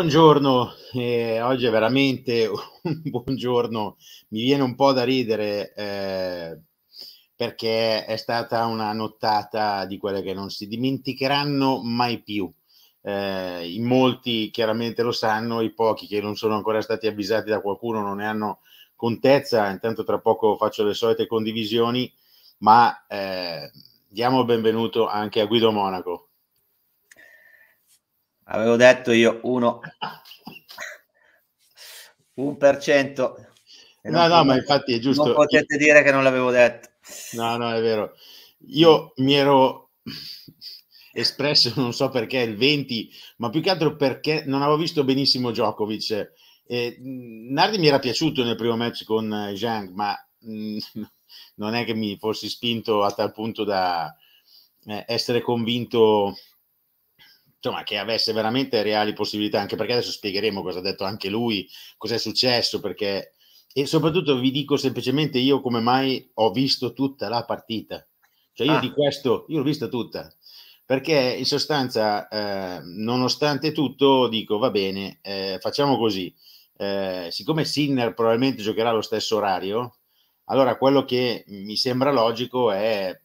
Buongiorno, eh, oggi è veramente un buongiorno, mi viene un po' da ridere eh, perché è stata una nottata di quelle che non si dimenticheranno mai più. Eh, in molti chiaramente lo sanno, i pochi che non sono ancora stati avvisati da qualcuno non ne hanno contezza, intanto tra poco faccio le solite condivisioni, ma eh, diamo il benvenuto anche a Guido Monaco. Avevo detto io 1 un per cento. No, no, ma infatti è giusto. Non potete dire che non l'avevo detto. No, no, è vero. Io mi ero espresso, non so perché, il 20, ma più che altro perché non avevo visto benissimo Djokovic. Eh, Nardi mi era piaciuto nel primo match con eh, Zhang, ma mm, non è che mi fossi spinto a tal punto da eh, essere convinto insomma, che avesse veramente reali possibilità, anche perché adesso spiegheremo cosa ha detto anche lui, cosa è successo, perché... E soprattutto vi dico semplicemente io come mai ho visto tutta la partita. Cioè io ah. di questo, io l'ho vista tutta. Perché in sostanza, eh, nonostante tutto, dico va bene, eh, facciamo così. Eh, siccome Sinner probabilmente giocherà allo stesso orario, allora quello che mi sembra logico è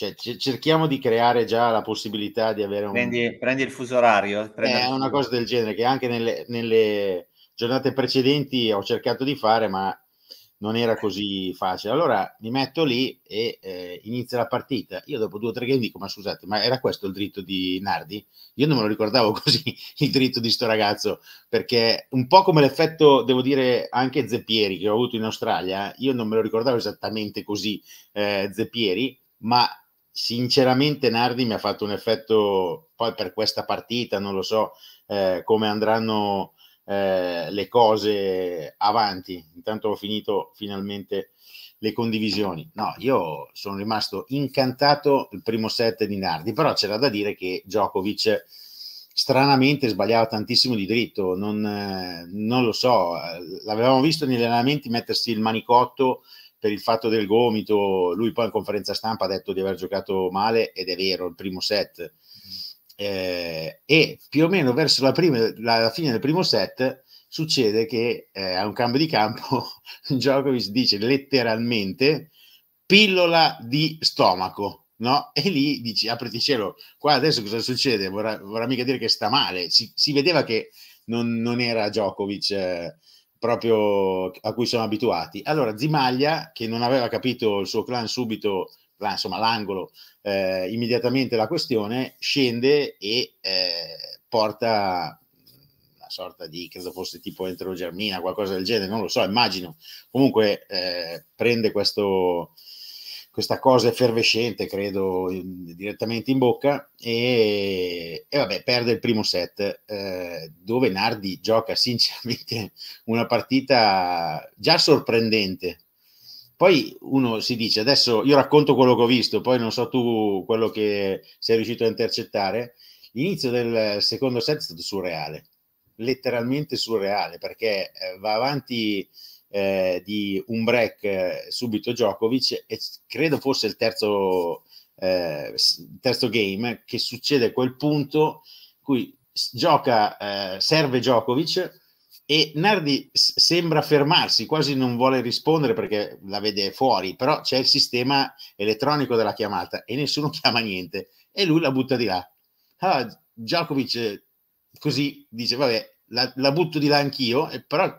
cioè, cerchiamo di creare già la possibilità di avere un... Prendi, prendi il fuso orario. Eh, prendi eh, il... una cosa del genere che anche nelle, nelle giornate precedenti ho cercato di fare, ma non era così facile. Allora mi metto lì e eh, inizia la partita. Io dopo due o tre game dico: Ma scusate, ma era questo il dritto di Nardi? Io non me lo ricordavo così il dritto di sto ragazzo, perché un po' come l'effetto, devo dire, anche Zeppieri che ho avuto in Australia, io non me lo ricordavo esattamente così eh, Zeppieri, ma sinceramente Nardi mi ha fatto un effetto poi per questa partita, non lo so eh, come andranno eh, le cose avanti. Intanto ho finito finalmente le condivisioni. No, io sono rimasto incantato il primo set di Nardi, però c'era da dire che Djokovic stranamente sbagliava tantissimo di dritto, non, eh, non lo so, eh, l'avevamo visto negli allenamenti mettersi il manicotto per il fatto del gomito, lui poi in conferenza stampa ha detto di aver giocato male ed è vero, il primo set. Eh, e più o meno verso la, prima, la fine del primo set succede che eh, a un cambio di campo Djokovic dice letteralmente pillola di stomaco, no? E lì dici, apriti cielo, qua adesso cosa succede? Vorrà, vorrà mica dire che sta male. Si, si vedeva che non, non era Djokovic... Eh, proprio a cui sono abituati. Allora Zimaglia, che non aveva capito il suo clan subito, insomma l'angolo, eh, immediatamente la questione, scende e eh, porta una sorta di, credo fosse tipo entro Germina, qualcosa del genere, non lo so, immagino. Comunque eh, prende questo, questa cosa effervescente, credo, in, direttamente in bocca. E, e, vabbè, perde il primo set, eh, dove Nardi gioca sinceramente una partita già sorprendente. Poi uno si dice, adesso io racconto quello che ho visto, poi non so tu quello che sei riuscito a intercettare. L'inizio del secondo set è stato surreale, letteralmente surreale, perché eh, va avanti eh, di un break eh, subito Djokovic e credo fosse il terzo, eh, terzo game che succede a quel punto in cui gioca, eh, serve Djokovic e Nardi sembra fermarsi, quasi non vuole rispondere perché la vede fuori, però c'è il sistema elettronico della chiamata e nessuno chiama niente e lui la butta di là. Allora ah, Djokovic eh, così dice vabbè la, la butto di là anch'io, però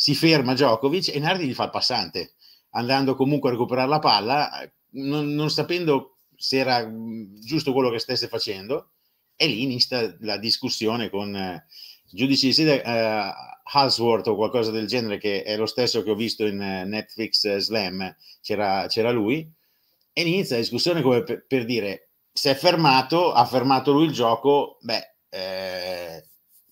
si ferma Djokovic e Nardi gli fa il passante, andando comunque a recuperare la palla, non, non sapendo se era mm, giusto quello che stesse facendo, e lì inizia la discussione con eh, giudici di sede eh, Halsworth o qualcosa del genere, che è lo stesso che ho visto in eh, Netflix eh, Slam, c'era, c'era, lui, e inizia la discussione come per, per, dire se è fermato, ha fermato lui il gioco, beh, eh,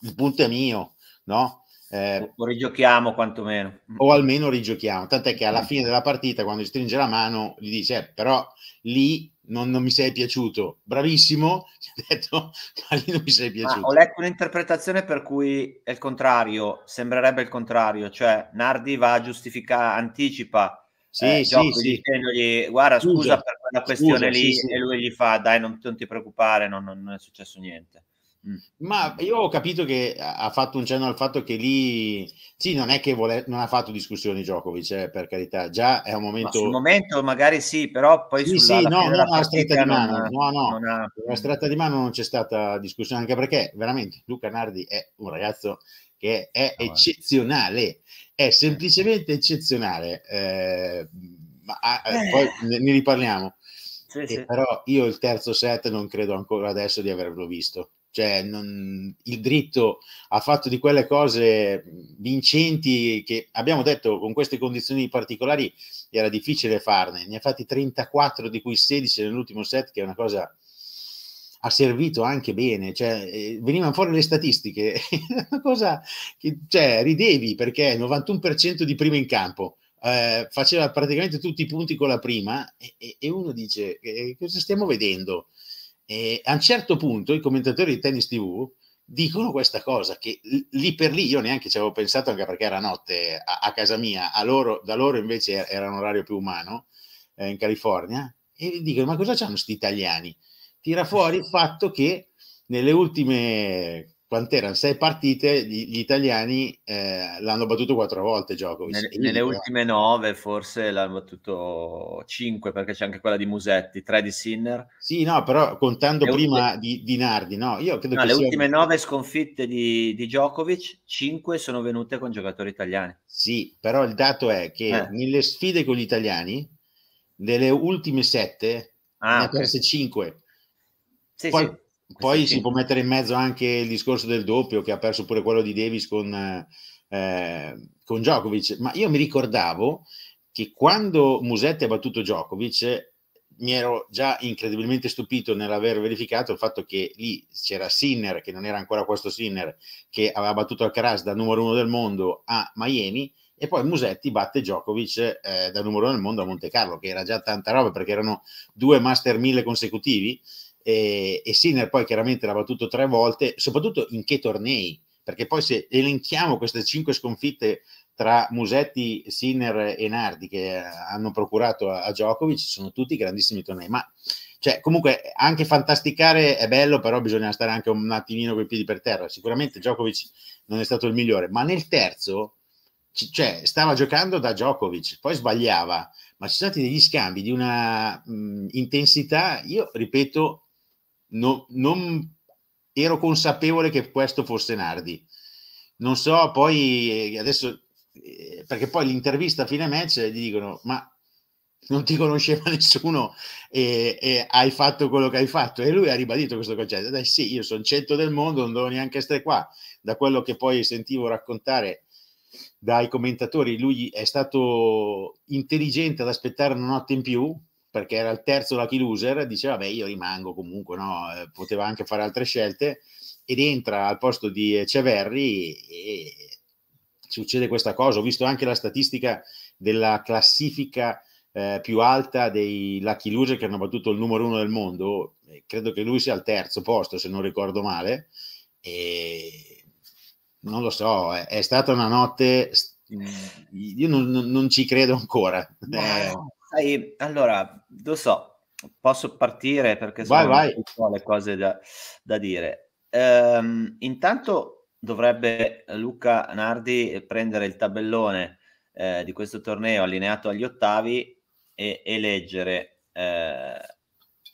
il punto è mio, no? Eh, o rigiochiamo quantomeno. Mm. O almeno rigiochiamo, tant'è che alla mm. fine della partita, quando gli stringe la mano, gli dice, eh, però lì non, non, mi sei piaciuto, bravissimo, gli ha detto, ma lì non mi sei piaciuto. Ma ho letto un'interpretazione per cui è il contrario, sembrerebbe il contrario, cioè Nardi va a giustificare, anticipa sì, eh, sì, sì. dicendogli guarda scusa, scusa per quella questione scusa, lì sì, sì. e lui gli fa dai non, non ti preoccupare, non, non, non è successo niente. Mm. Ma io ho capito che ha fatto un cenno al fatto che lì, sì, non è che vole... non ha fatto discussioni Djokovic, eh, per carità, già è un momento... Ma sul momento magari sì, però poi sì, sulla, sì, no, no, a stretta di mano, non, no, no, non ha... stretta di mano non c'è stata discussione, anche perché veramente Luca Nardi è un ragazzo che è no, ah, eccezionale, è semplicemente eccezionale, eh, ma ah, eh, eh, poi ne, ne riparliamo. Sì, eh, sì. Però io il terzo set non credo ancora adesso di averlo visto cioè, non, il dritto ha fatto di quelle cose vincenti che abbiamo detto con queste condizioni particolari era difficile farne. Ne ha fatti 34, di cui 16 nell'ultimo set, che è una cosa ha servito anche bene, cioè, eh, venivano fuori le statistiche, una cosa che cioè, ridevi perché il 91% di prima in campo, eh, faceva praticamente tutti i punti con la prima e, e uno dice eh, eh, cosa stiamo vedendo? E a un certo punto i commentatori di Tennis TV dicono questa cosa che lì per lì io neanche ci avevo pensato anche perché era notte a, a casa mia, a loro, da loro invece er, era un orario più umano eh, in California e dicono ma cosa c'hanno questi italiani? Tira fuori il fatto che nelle ultime quant'erano sei partite, gli, gli italiani eh, l'hanno battuto quattro volte Djokovic. Nelle, nelle eh. ultime nove forse l'hanno battuto cinque, perché c'è anche quella di Musetti, tre di Sinner. Sì, no, però contando le prima ultime... di, di, Nardi, no? Io credo no, che le sia... ultime nove sconfitte di, di Djokovic, cinque sono venute con giocatori italiani. Sì, però il dato è che eh. nelle sfide con gli italiani, nelle ultime sette, ah, ne ha perse cinque. Sì, Qual- sì poi si può mettere in mezzo anche il discorso del doppio che ha perso pure quello di Davis con, eh, con Djokovic, ma io mi ricordavo che quando Musetti ha battuto Djokovic mi ero già incredibilmente stupito nell'aver verificato il fatto che lì c'era Sinner, che non era ancora questo Sinner, che aveva battuto Alcaraz da numero uno del mondo a Miami, e poi Musetti batte Djokovic eh, da numero uno del mondo a Monte Carlo, che era già tanta roba perché erano due Master 1000 consecutivi e, e Sinner poi chiaramente l'ha battuto tre volte, soprattutto in che tornei, perché poi se elenchiamo queste cinque sconfitte tra Musetti, Sinner e Nardi che eh, hanno procurato a, a Djokovic, sono tutti grandissimi tornei, ma cioè, comunque anche fantasticare è bello, però bisogna stare anche un attimino con i piedi per terra. Sicuramente Djokovic non è stato il migliore, ma nel terzo c- cioè, stava giocando da Djokovic, poi sbagliava, ma ci sono stati degli scambi di una mh, intensità, io ripeto, no, non ero consapevole che questo fosse Nardi. Non so, poi eh, adesso, eh, perché poi l'intervista a fine match gli dicono, ma non ti conosceva nessuno e, e, hai fatto quello che hai fatto. E lui ha ribadito questo concetto. Dai, sì, io sono cento del mondo, non devo neanche stare qua. Da quello che poi sentivo raccontare dai commentatori, lui è stato intelligente ad aspettare una notte in più perché era il terzo lucky loser, diceva vabbè io rimango comunque, no? Eh, poteva anche fare altre scelte, ed entra al posto di Ceverri e succede questa cosa. Ho visto anche la statistica della classifica eh, più alta dei Lucky Loser che hanno battuto il numero uno del mondo, credo che lui sia al terzo posto se non ricordo male, e non lo so, è, stata una notte, io non, non, non ci credo ancora. Eh, no. Eh, Sai, allora, lo so, posso partire perché vai, vai. ho le cose da, da dire. Ehm, intanto dovrebbe Luca Nardi prendere il tabellone eh, di questo torneo allineato agli ottavi e leggere eh,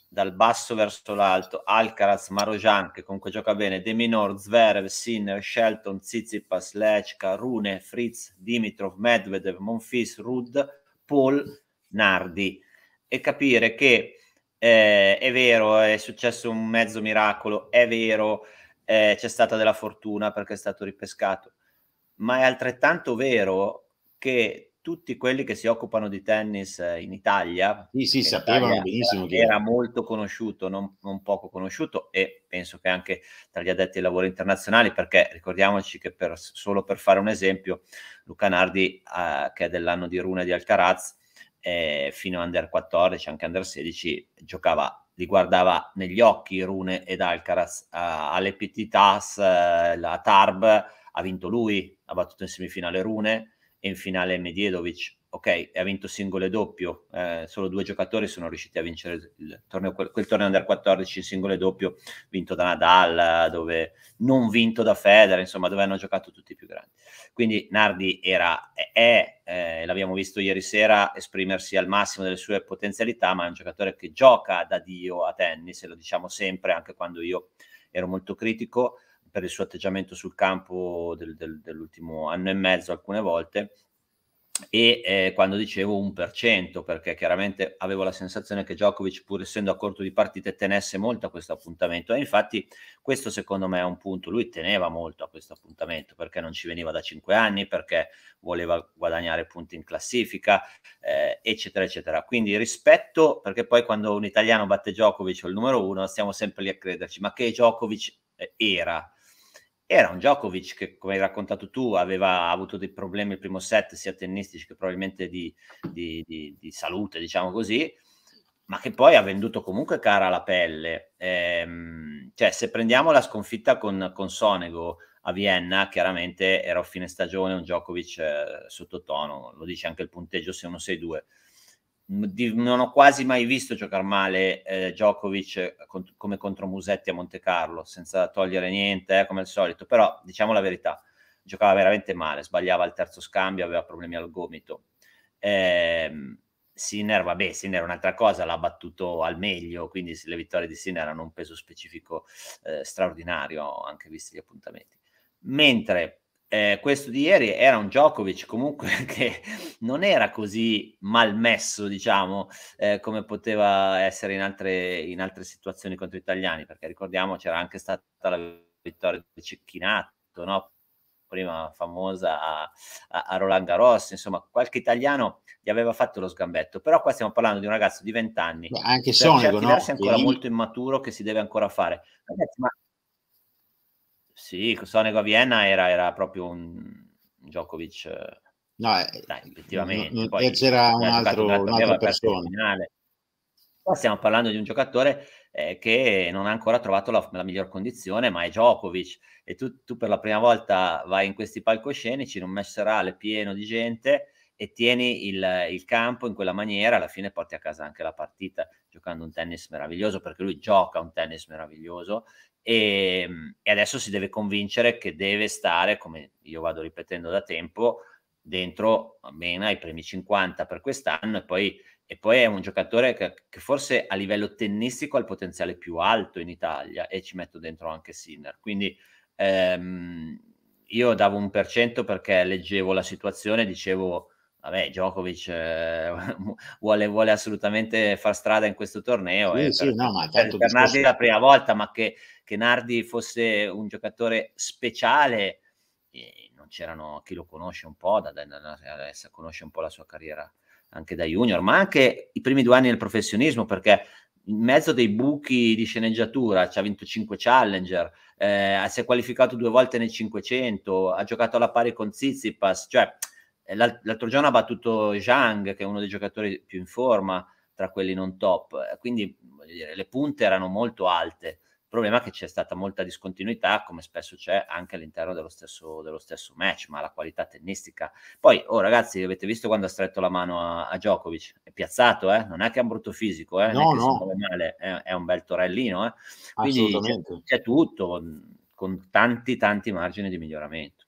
dal basso verso l'alto Alcaraz, Marojan che comunque gioca bene, De Minor, Zverev, Sinner, Shelton, Tsitsipas, Lechka, Rune, Fritz, Dimitrov, Medvedev, Monfis, Rud, Paul Nardi e capire che eh, è vero, è successo un mezzo miracolo, è vero, eh, c'è stata della fortuna perché è stato ripescato, ma è altrettanto vero che tutti quelli che si occupano di tennis eh, in Italia, sì, sì, sapevano benissimo che era molto conosciuto, non, non, poco conosciuto e penso che anche tra gli addetti ai lavori internazionali, perché ricordiamoci che per, solo per fare un esempio, Luca Nardi, eh, che è dell'anno di Rune di Alcaraz, eh, fino a under 14, anche under 16, giocava, li guardava negli occhi Rune ed Alcaraz, uh, alle Pititas, uh, eh, la Tarb, ha vinto lui, ha battuto in semifinale Rune e in finale Mediedovic ok, ha vinto singolo e doppio, eh, solo due giocatori sono riusciti a vincere torneo, quel, quel, torneo under 14 in singolo e doppio vinto da Nadal, dove non vinto da Federer, insomma, dove hanno giocato tutti i più grandi. Quindi Nardi era, è, eh, l'abbiamo visto ieri sera, esprimersi al massimo delle sue potenzialità, ma è un giocatore che gioca da Dio a tennis, e lo diciamo sempre, anche quando io ero molto critico per il suo atteggiamento sul campo del, del, dell'ultimo anno e mezzo alcune volte e eh, quando dicevo un per cento, perché chiaramente avevo la sensazione che Djokovic, pur essendo a corto di partite, tenesse molto a questo appuntamento. E infatti, questo secondo me è un punto. Lui teneva molto a questo appuntamento perché non ci veniva da cinque anni, perché voleva guadagnare punti in classifica, eh, eccetera, eccetera. Quindi rispetto, perché poi quando un italiano batte Djokovic o il numero uno, stiamo sempre lì a crederci, ma che Djokovic eh, era? era un Djokovic che, come hai raccontato tu, aveva avuto dei problemi il primo set, sia tennistici che probabilmente di, di, di, di salute, diciamo così, ma che poi ha venduto comunque cara la pelle. Ehm, cioè, se prendiamo la sconfitta con, con, Sonego a Vienna, chiaramente era a fine stagione un Djokovic eh, sottotono, lo dice anche il punteggio se 1-6-2 non ho quasi mai visto giocare male eh, Djokovic eh, con, come contro Musetti a Monte Carlo, senza togliere niente, eh, come al solito, però diciamo la verità, giocava veramente male, sbagliava il terzo scambio, aveva problemi al gomito. Eh, Sinner, vabbè, Sinner è un'altra cosa, l'ha battuto al meglio, quindi le vittorie di Sinner hanno un peso specifico eh, straordinario, anche visti gli appuntamenti. Mentre eh, questo di ieri era un Djokovic comunque che non era così malmesso, diciamo, eh, come poteva essere in altre, in altre, situazioni contro gli italiani, perché ricordiamo c'era anche stata la vittoria di Cecchinato, no? prima famosa a, a, Roland Garros, insomma, qualche italiano gli aveva fatto lo sgambetto, però qua stiamo parlando di un ragazzo di 20 anni, Beh, anche Sonico, no? versi ancora molto immaturo che si deve ancora fare. Ragazzi, ma sì, Sonego a Vienna era, era proprio un Djokovic. Eh, no, eh, dai, effettivamente. No, Poi c'era un altro, un'altra persona. Qua stiamo parlando di un giocatore eh, che non ha ancora trovato la, la, miglior condizione, ma è Djokovic. E tu, tu, per la prima volta vai in questi palcoscenici, in un match serale pieno di gente e tieni il, il campo in quella maniera, alla fine porti a casa anche la partita giocando un tennis meraviglioso, perché lui gioca un tennis meraviglioso e, ehm, e adesso si deve convincere che deve stare, come io vado ripetendo da tempo, dentro almeno ai primi 50 per quest'anno e poi, e poi è un giocatore che, che, forse a livello tennistico ha il potenziale più alto in Italia e ci metto dentro anche Sinner. Quindi ehm, io davo un per cento perché leggevo la situazione, e dicevo vabbè, Djokovic eh, vuole, vuole, assolutamente far strada in questo torneo. Sì, eh, sì, per, no, ma per, per Nardi è la prima volta, ma che, che, Nardi fosse un giocatore speciale, eh, non c'erano chi lo conosce un po', da, da, da, conosce un po' la sua carriera anche da junior, ma anche i primi due anni nel professionismo, perché in mezzo dei buchi di sceneggiatura, ci ha vinto 5 challenger, eh, si è qualificato due volte nel 500, ha giocato alla pari con Zizipas, cioè L'altro giorno ha battuto Zhang, che è uno dei giocatori più in forma tra quelli non top, eh, quindi dire, le punte erano molto alte. Il problema è che c'è stata molta discontinuità, come spesso c'è anche all'interno dello stesso, dello stesso match, ma la qualità tennistica. Poi, oh, ragazzi, avete visto quando ha stretto la mano a, a Djokovic? È piazzato, eh? non è che ha un brutto fisico, eh? no, no. Male, è, è, un bel torellino. Eh? Quindi c'è, c'è tutto, con tanti, tanti margini di miglioramento.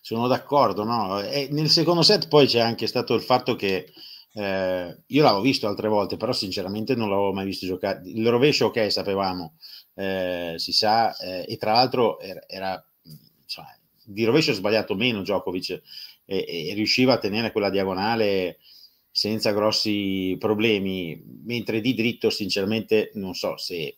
Sono d'accordo, no? E nel secondo set poi c'è anche stato il fatto che eh, io l'avevo visto altre volte, però sinceramente non l'avevo mai visto giocare. Il rovescio, ok, sapevamo, eh, si sa, eh, e tra l'altro era, era cioè, di rovescio sbagliato meno Djokovic e, e, riusciva a tenere quella diagonale senza grossi problemi, mentre di dritto sinceramente non so se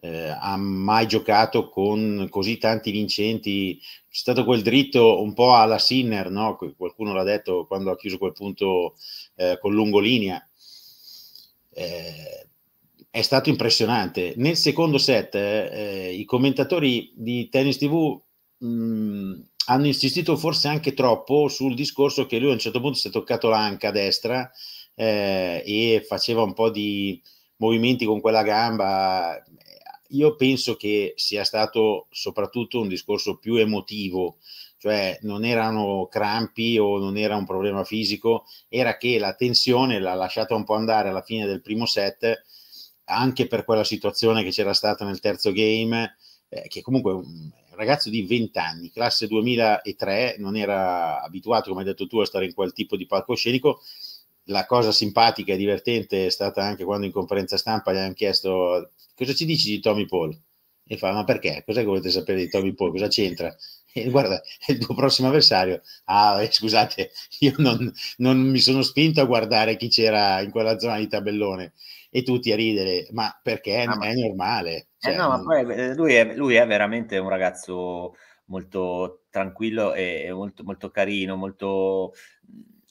eh, ha mai giocato con così tanti vincenti. C'è stato quel dritto un po' alla Sinner, no? qualcuno l'ha detto quando ha chiuso quel punto eh, con lungolinea. Eh, è stato impressionante. Nel secondo set eh, eh i commentatori di Tennis TV mh, mm, hanno insistito forse anche troppo sul discorso che lui a un certo punto si è toccato l'anca a destra eh, e faceva un po' di movimenti con quella gamba io penso che sia stato soprattutto un discorso più emotivo, cioè non erano crampi o non era un problema fisico, era che la tensione l'ha lasciata un po' andare alla fine del primo set, anche per quella situazione che c'era stata nel terzo game, eh, che comunque un ragazzo di 20 anni, classe 2003, non era abituato, come hai detto tu, a stare in quel tipo di palcoscenico la cosa simpatica e divertente è stata anche quando in conferenza stampa gli hanno chiesto cosa ci dici di Tommy Paul? E fa, ma perché? Cos'è che volete sapere di Tommy Paul? Cosa c'entra? E guarda, è il tuo prossimo avversario. Ah, eh, scusate, io non, non, mi sono spinto a guardare chi c'era in quella zona di tabellone e tutti a ridere, ma perché ah, ma... è normale. Eh, cioè, eh no, ma poi eh, lui è, lui è veramente un ragazzo molto tranquillo e molto, molto carino, molto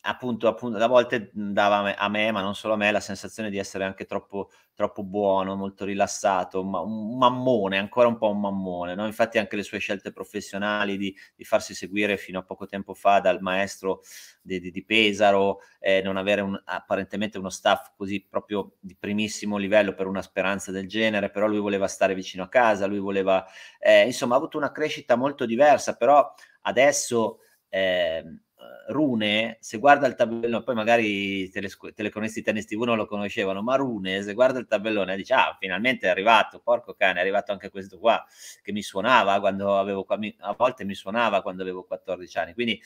appunto, appunto, a volte mhmm, dava a me, a me, ma non solo a me, la sensazione di essere anche troppo, troppo buono, molto rilassato, ma un mammone, ancora un po' un mammone. No? Infatti anche le sue scelte professionali di, di, farsi seguire fino a poco tempo fa dal maestro di, di, di Pesaro, eh, non avere un, apparentemente uno staff così proprio di primissimo livello per una speranza del genere, però lui voleva stare vicino a casa, lui voleva... Eh, insomma, ha avuto una crescita molto diversa, però adesso... Eh, eh, Rune, se guarda il tabellone, poi magari i telesc- telecronisti tennis TV non lo conoscevano, ma Rune, se guarda il tabellone, dice, ah, finalmente è arrivato, porco cane, è arrivato anche questo qua, che mi suonava quando avevo, a volte mi suonava quando avevo 14 anni. Quindi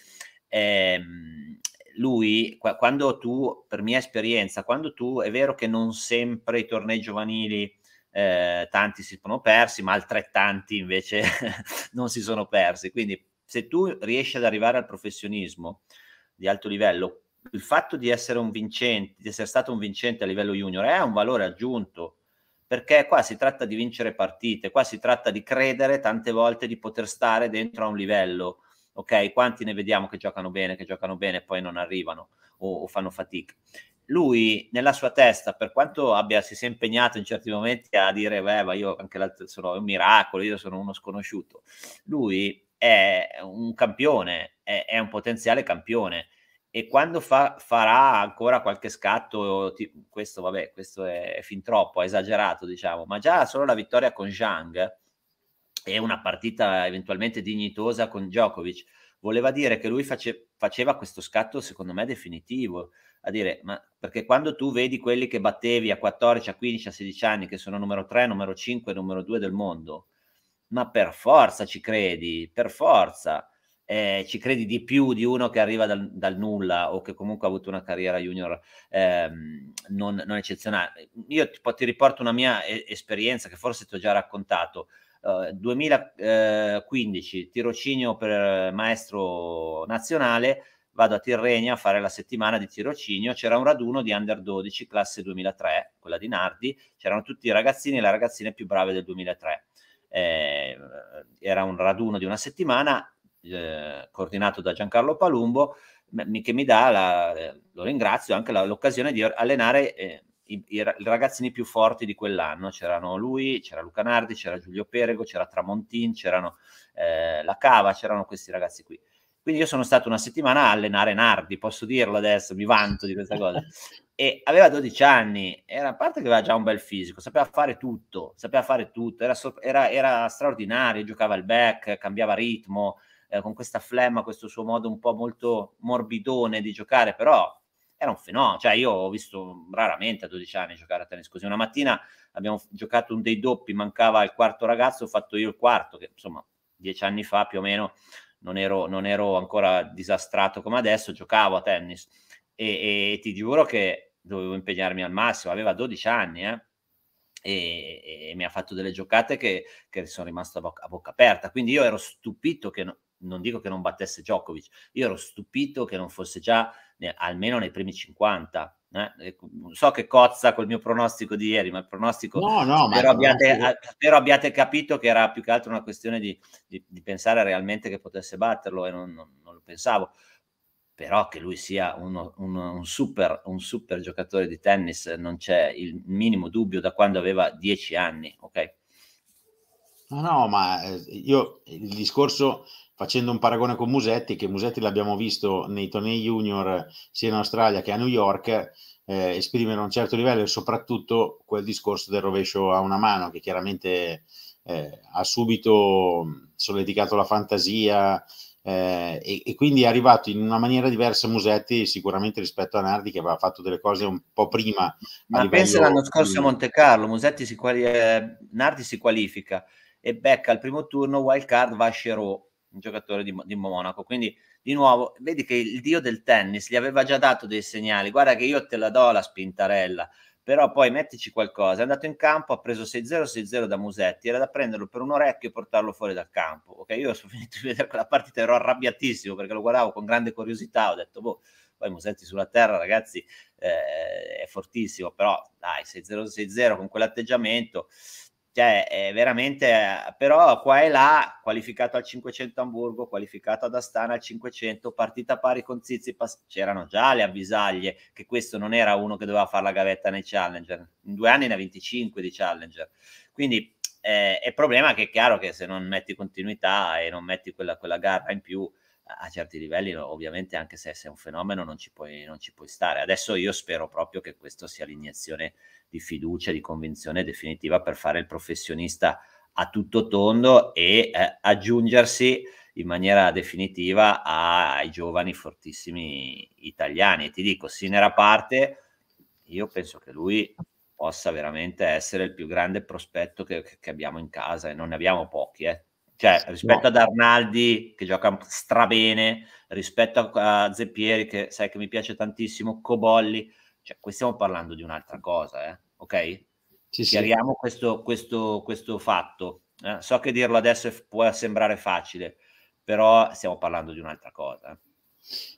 ehm, lui, quando tu, per mia esperienza, quando tu, è vero che non sempre i tornei giovanili... Eh, tanti si sono persi, ma altrettanti invece non si sono persi. Quindi se tu riesci ad arrivare al professionismo di alto livello, il fatto di essere un vincente, di essere stato un vincente a livello junior è un valore aggiunto, perché qua si tratta di vincere partite, qua si tratta di credere tante volte di poter stare dentro a un livello. Ok, quanti ne vediamo che giocano bene, che giocano bene e poi non arrivano o, o fanno fatica lui nella sua testa, per quanto abbia si sia impegnato in certi momenti a dire, beh, ma io anche l'altro sono un miracolo, io sono uno sconosciuto, lui è un campione, è, è un potenziale campione e quando fa, farà ancora qualche scatto, questo vabbè, questo è, è, fin troppo, è esagerato diciamo, ma già solo la vittoria con Zhang e una partita eventualmente dignitosa con Djokovic voleva dire che lui face, faceva questo scatto secondo me definitivo, a dire, ma perché quando tu vedi quelli che battevi a 14, a 15, a 16 anni, che sono numero 3, numero 5, numero 2 del mondo, ma per forza ci credi, per forza. Eh, ci credi di più di uno che arriva dal, dal, nulla o che comunque ha avuto una carriera junior ehm, non, non, eccezionale. Io tipo, ti riporto una mia e- esperienza che forse ti ho già raccontato. Uh, eh, 2015, eh, tirocinio per maestro nazionale, vado a Tirrenia a fare la settimana di tirocinio, c'era un raduno di under 12, classe 2003, quella di Nardi, c'erano tutti i ragazzini e le ragazzine più brave del 2003 eh, era un raduno di una settimana eh, coordinato da Giancarlo Palumbo, che mi dà, la, lo ringrazio, anche la, l'occasione di allenare eh, i, i, ragazzini più forti di quell'anno. C'erano lui, c'era Luca Nardi, c'era Giulio Perego, c'era Tramontin, c'erano eh, La Cava, c'erano questi ragazzi qui. Quindi io sono stato una settimana a allenare Nardi, posso dirlo adesso, mi vanto di questa cosa. e aveva 12 anni, era a parte che aveva già un bel fisico, sapeva fare tutto, sapeva fare tutto, era, era, era straordinario, giocava il back, cambiava ritmo, eh, con questa flemma, questo suo modo un po' molto morbidone di giocare, però era un fenomeno, cioè io ho visto raramente a 12 anni giocare a tennis così, una mattina abbiamo giocato un dei doppi, mancava il quarto ragazzo, ho fatto io il quarto, che insomma dieci anni fa più o meno non ero, non ero ancora disastrato come adesso, giocavo a tennis e, e, ti giuro che dovevo impegnarmi al massimo, aveva 12 anni eh? e, e, mi ha fatto delle giocate che, che sono rimasto a bocca, a bocca, aperta, quindi io ero stupito che, no, non dico che non battesse Djokovic, io ero stupito che non fosse già ne, almeno nei primi 50. Eh? So che cozza col mio pronostico di ieri, ma il pronostico no, no, spero, abbiate, non... spero abbiate capito che era più che altro una questione di, di, di pensare realmente che potesse batterlo e non, non, non lo pensavo però che lui sia uno, uno, un, super, un, super, giocatore di tennis non c'è il minimo dubbio da quando aveva dieci anni, ok? No, no, ma eh, io il discorso facendo un paragone con Musetti, che Musetti l'abbiamo visto nei tornei junior sia in Australia che a New York, eh, esprimere un certo livello e soprattutto quel discorso del rovescio a una mano che chiaramente eh, ha subito solleticato la fantasia, eh, e, e, quindi è arrivato in una maniera diversa Musetti sicuramente rispetto a Nardi che aveva fatto delle cose un po' prima. Ma pensa l'anno scorso a Monte Carlo, Musetti si quali... Eh, Nardi si qualifica e becca al primo turno wild card Vacherot, un giocatore di, di Monaco. Quindi di nuovo, vedi che il dio del tennis gli aveva già dato dei segnali, guarda che io te la do la spintarella, però poi mettici qualcosa. È andato in campo, ha preso 6-0, 6-0 da Musetti, era da prenderlo per un orecchio e portarlo fuori dal campo. Ok, io sono finito di vedere quella partita, ero arrabbiatissimo perché lo guardavo con grande curiosità, ho detto, boh, poi Musetti sulla terra, ragazzi, eh, è fortissimo, però dai, 6-0, 6-0 con quell'atteggiamento cioè è veramente però qua e là qualificato al 500 Hamburgo qualificato ad Astana al 500 partita pari con Zizipas c'erano già le avvisaglie che questo non era uno che doveva fare la gavetta nei challenger in due anni ne ha 25 di challenger quindi eh, è il problema che è chiaro che se non metti continuità e non metti quella, quella garra in più a certi livelli ovviamente anche se, sei un fenomeno non ci, puoi, non ci puoi stare. Adesso io spero proprio che questa sia l'iniezione di fiducia, di convinzione definitiva per fare il professionista a tutto tondo e eh, aggiungersi in maniera definitiva ai giovani fortissimi italiani. E ti dico, Sinera a parte, io penso che lui possa veramente essere il più grande prospetto che, che abbiamo in casa e non ne abbiamo pochi, eh. Cioè, rispetto no. ad Arnaldi, che gioca strabene, rispetto a, Zeppieri, che sai che mi piace tantissimo, Cobolli, cioè, qui stiamo parlando di un'altra cosa, eh? ok? Sì, Chiariamo sì. Questo, questo, questo, fatto. Eh? So che dirlo adesso può sembrare facile, però stiamo parlando di un'altra cosa.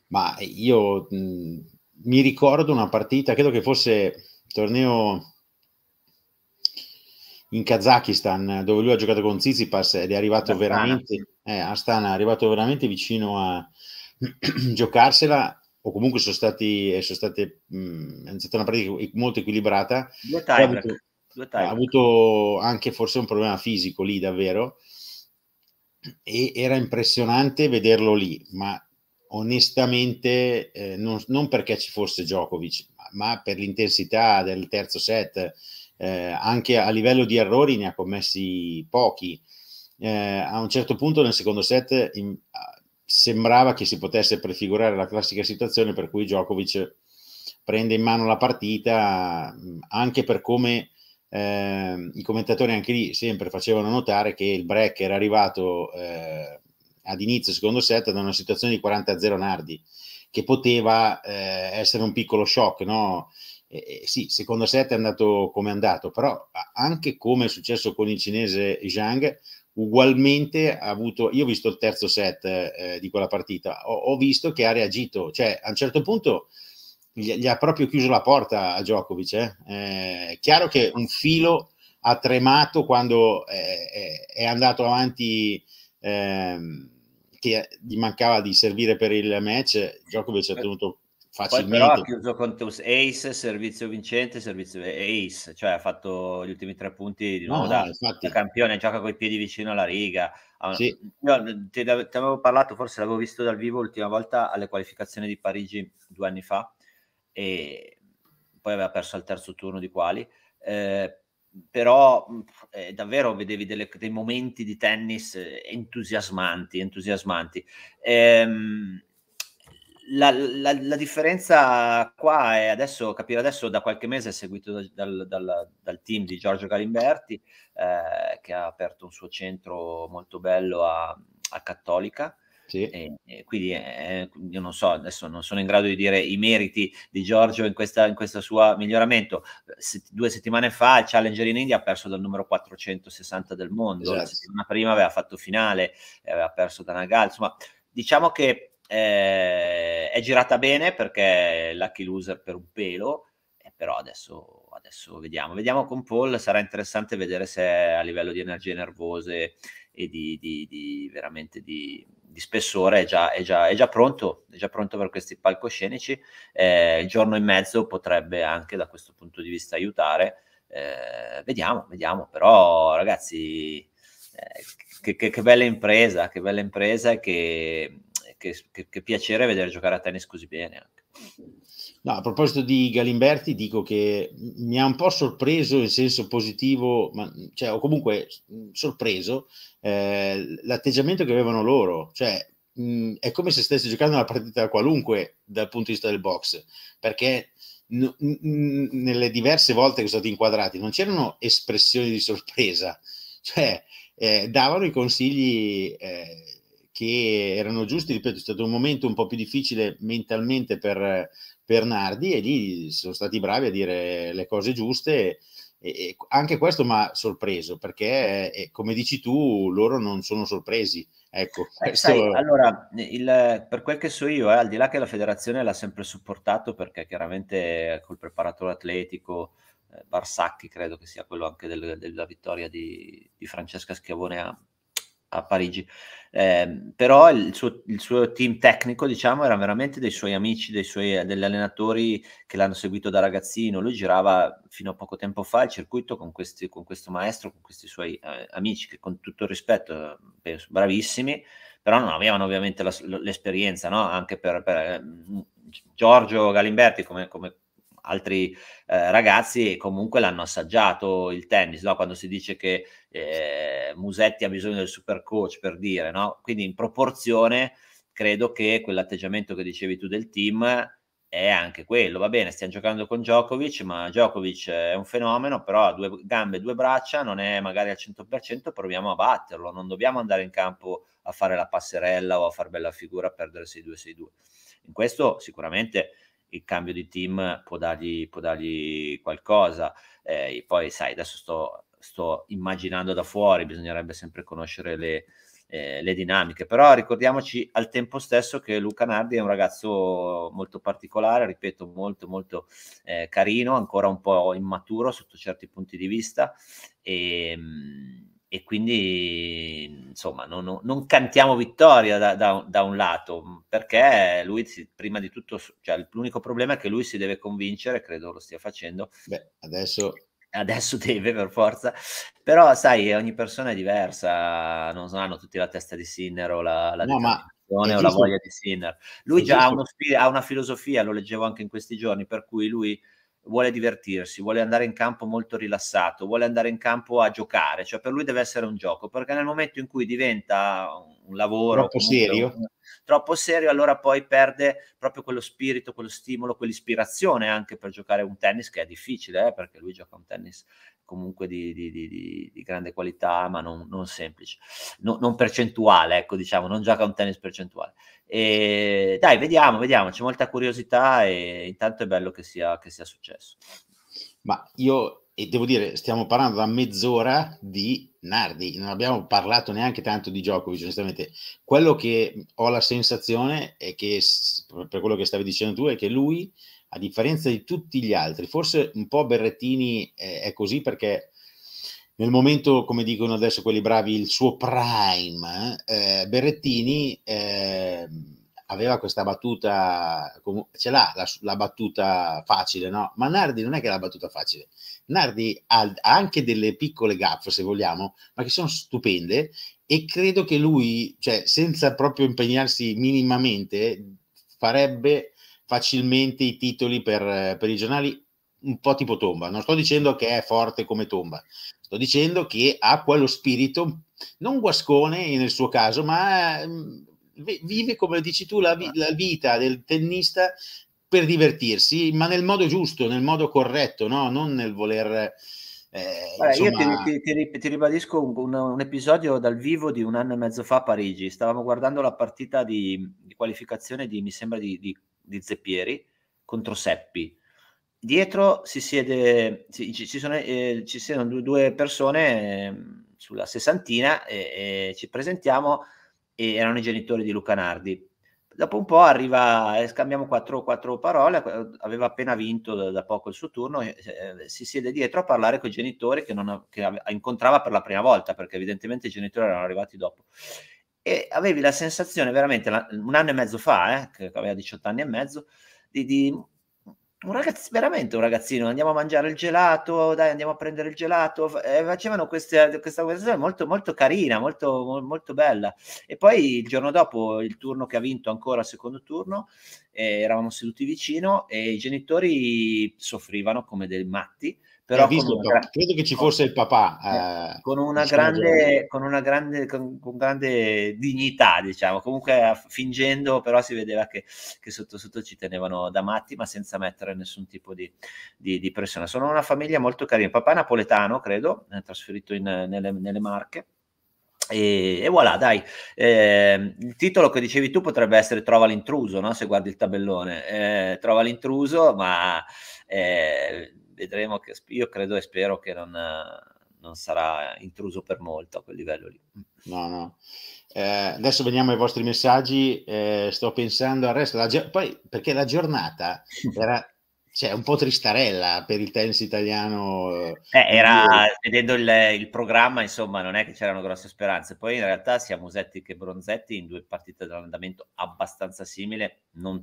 Ma io mh, mhmm, mi ricordo una partita, credo che fosse torneo in Kazakistan, dove lui ha giocato con Zizipas ed è arrivato Astana. veramente eh, Astana, è arrivato veramente vicino a giocarsela o comunque sono stati eh, sono state, mh, mm, è stata una partita molto equilibrata due ha avuto, ha avuto anche forse un problema fisico lì davvero e era impressionante vederlo lì ma onestamente eh, non, non, perché ci fosse Djokovic ma, ma per l'intensità del terzo set eh, anche a livello di errori ne ha commessi pochi. Eh, a un certo punto nel secondo set in, sembrava che si potesse prefigurare la classica situazione per cui Djokovic prende in mano la partita mm, anche per come eh, i commentatori anche lì sempre facevano notare che il break era arrivato eh, ad inizio secondo set da una situazione di 40-0 Nardi che poteva eh, essere un piccolo shock no? Eh, eh, sì, secondo set è andato come è andato, però anche come è successo con il cinese Zhang, ugualmente ha avuto, io ho visto il terzo set eh, di quella partita, ho, ho, visto che ha reagito, cioè a un certo punto gli, gli ha proprio chiuso la porta a Djokovic, eh? eh chiaro che un filo ha tremato quando eh, è andato avanti ehm, che gli mancava di servire per il match, Djokovic ha eh. tenuto facilmente. Poi però ha chiuso con Teus Ace, servizio vincente, servizio Ace, cioè ha fatto gli ultimi tre punti di nuovo no, da, da, campione, gioca con i piedi vicino alla riga. Ah, sì. No, ti, ti, avevo parlato, forse l'avevo visto dal vivo l'ultima volta alle qualificazioni di Parigi due anni fa e poi aveva perso al terzo turno di quali. Eh, però eh, davvero vedevi delle, dei momenti di tennis eh, entusiasmanti, entusiasmanti. Ehm, la, la, la, differenza qua è adesso, capire adesso da qualche mese è seguito dal, dal, dal team di Giorgio Galimberti eh, che ha aperto un suo centro molto bello a, a Cattolica. Sì. E, e quindi eh, io non so, adesso non sono in grado di dire i meriti di Giorgio in, questa, in questo suo miglioramento. Se, due settimane fa il Challenger in India ha perso dal numero 460 del mondo, esatto. la settimana prima aveva fatto finale, e aveva perso da Nagal, insomma diciamo che eh, è girata bene perché lucky loser per un pelo, eh, però adesso, adesso, vediamo. Vediamo con Paul, sarà interessante vedere se a livello di energie nervose e di, di, di veramente di, di spessore è già, è, già, è già, pronto, è già pronto per questi palcoscenici. Eh, il giorno e mezzo potrebbe anche da questo punto di vista aiutare. Eh, vediamo, vediamo, però ragazzi, eh, che, che, che, bella impresa, che bella impresa che che, che, che piacere vedere giocare a tennis così bene. Anche. No, a proposito di Galimberti, dico che mi ha un po' sorpreso in senso positivo, ma, cioè, o comunque mm, sorpreso eh, l'atteggiamento che avevano loro. Cioè, mh, mm, è come se stesse giocando una partita qualunque dal punto di vista del box, perché n- n- nelle diverse volte che sono stati inquadrati non c'erano espressioni di sorpresa, cioè eh, davano i consigli eh, che erano giusti, ripeto, è stato un momento un po' più difficile mentalmente per, per Nardi e lì sono stati bravi a dire le cose giuste. E, e anche questo mi ha sorpreso perché, e, eh, come dici tu, loro non sono sorpresi. Ecco, questo... eh, sai, allora, il, per quel che so io, eh, al di là che la federazione l'ha sempre supportato perché chiaramente col preparatore atletico eh, Barsacchi, credo che sia quello anche del, della vittoria di, di Francesca Schiavone a, a Parigi. Eh, però il suo, il suo, team tecnico, diciamo, era veramente dei suoi amici, dei suoi, degli allenatori che l'hanno seguito da ragazzino. Lui girava fino a poco tempo fa il circuito con, questi, con questo maestro, con questi suoi eh, amici, che con tutto il rispetto, penso, bravissimi, però non avevano ovviamente la, l'esperienza, no? Anche per, per eh, Giorgio Galimberti, come, come altri eh, ragazzi comunque l'hanno assaggiato il tennis, no? quando si dice che eh, Musetti ha bisogno del super coach per dire, no? quindi in proporzione credo che quell'atteggiamento che dicevi tu del team è anche quello, va bene, stiamo giocando con Djokovic, ma Djokovic è un fenomeno, però ha due gambe, due braccia, non è magari al 100%, proviamo a batterlo, non dobbiamo andare in campo a fare la passerella o a far bella figura a perdere 6-2-6-2. In questo sicuramente il cambio di team può dargli, può dargli qualcosa. Eh, poi, sai, adesso sto, sto, immaginando da fuori, bisognerebbe sempre conoscere le, eh, le, dinamiche, però ricordiamoci al tempo stesso che Luca Nardi è un ragazzo molto particolare, ripeto, molto, molto eh, carino, ancora un po' immaturo sotto certi punti di vista. E, ehm, e quindi insomma non, non, non cantiamo vittoria da, da, da, un lato mm, perché lui si, prima di tutto cioè, l'unico problema è che lui si deve convincere credo lo stia facendo Beh, adesso adesso deve per forza però sai ogni persona è diversa non hanno tutti la testa di Sinner o la, la no, ma o la voglia di Sinner lui già ha, uno, ha una filosofia lo leggevo anche in questi giorni per cui lui vuole divertirsi, vuole andare in campo molto rilassato, vuole andare in campo a giocare, cioè per lui deve essere un gioco, perché nel momento in cui diventa un lavoro troppo serio, troppo serio allora poi perde proprio quello spirito, quello stimolo, quell'ispirazione anche per giocare un tennis che è difficile, eh, perché lui gioca un tennis comunque di, di, di, di, grande qualità, ma non, non semplice, no, non percentuale, ecco, diciamo, non gioca un tennis percentuale. E dai, vediamo, vediamo, c'è molta curiosità e intanto è bello che sia, che sia successo. Ma io, e devo dire, stiamo parlando da mezz'ora di Nardi, non abbiamo parlato neanche tanto di gioco, onestamente. Quello che ho la sensazione è che, per quello che stavi dicendo tu, è che lui a differenza di tutti gli altri, forse un po' Berrettini eh, è così perché nel momento, come dicono adesso quelli bravi, il suo prime, eh, Berrettini eh, aveva questa battuta, ce l'ha la, la, battuta facile, no? Ma Nardi non è che è la battuta facile. Nardi ha, ha anche delle piccole gaffe, se vogliamo, ma che sono stupende e credo che lui, cioè, senza proprio impegnarsi minimamente, farebbe facilmente i titoli per, eh, per i giornali un po' tipo Tomba. Non sto dicendo che è forte come Tomba, sto dicendo che ha quello spirito, non guascone nel suo caso, ma mm, vive, come dici tu, la, la vita del tennista per divertirsi, ma nel modo giusto, nel modo corretto, no? non nel voler... Eh, Vabbè, insomma... Io ti, ti, ti ribadisco un, un, episodio dal vivo di un anno e mezzo fa a Parigi. Stavamo guardando la partita di, di qualificazione di, mi sembra, di, di di Zeppieri contro Seppi. Dietro si siede, ci, ci sono, eh, ci sono due persone ehm, sulla sessantina e, e, ci presentiamo e erano i genitori di Luca Nardi. Dopo un po' arriva, eh, scambiamo quattro, quattro, parole, aveva appena vinto da, da poco il suo turno, eh, si siede dietro a parlare con i genitori che, non, che incontrava per la prima volta, perché evidentemente i genitori erano arrivati dopo e avevi la sensazione veramente un anno e mezzo fa, eh, che aveva 18 anni e mezzo, di, di un ragazzo, veramente un ragazzino, andiamo a mangiare il gelato, dai andiamo a prendere il gelato, e facevano queste, questa conversazione molto, molto carina, molto, molto bella. E poi il giorno dopo il turno che ha vinto ancora il secondo turno, eh, eravamo seduti vicino e i genitori soffrivano come dei matti però visto, una... credo che ci fosse il papà. Eh, eh con, una grande, con, una grande, con, con grande dignità, diciamo, comunque fingendo, però si vedeva che, che, sotto sotto ci tenevano da matti, ma senza mettere nessun tipo di, di, di pressione. Sono una famiglia molto carina, papà è napoletano, credo, è trasferito in, nelle, nelle Marche. E, e, voilà, dai, eh, il titolo che dicevi tu potrebbe essere Trova l'intruso, no? se guardi il tabellone, eh, Trova l'intruso, ma eh, vedremo, che, io credo e spero che non, non sarà intruso per molto a quel livello lì. No, no. Eh, adesso veniamo ai vostri messaggi, eh, sto pensando al resto, la, poi perché la giornata era cioè, un po' tristarella per il tennis italiano. Eh, eh era, vedendo il, il, programma, insomma, non è che c'erano grosse speranze. Poi in realtà sia Musetti che Bronzetti in due partite dall'andamento abbastanza simile, non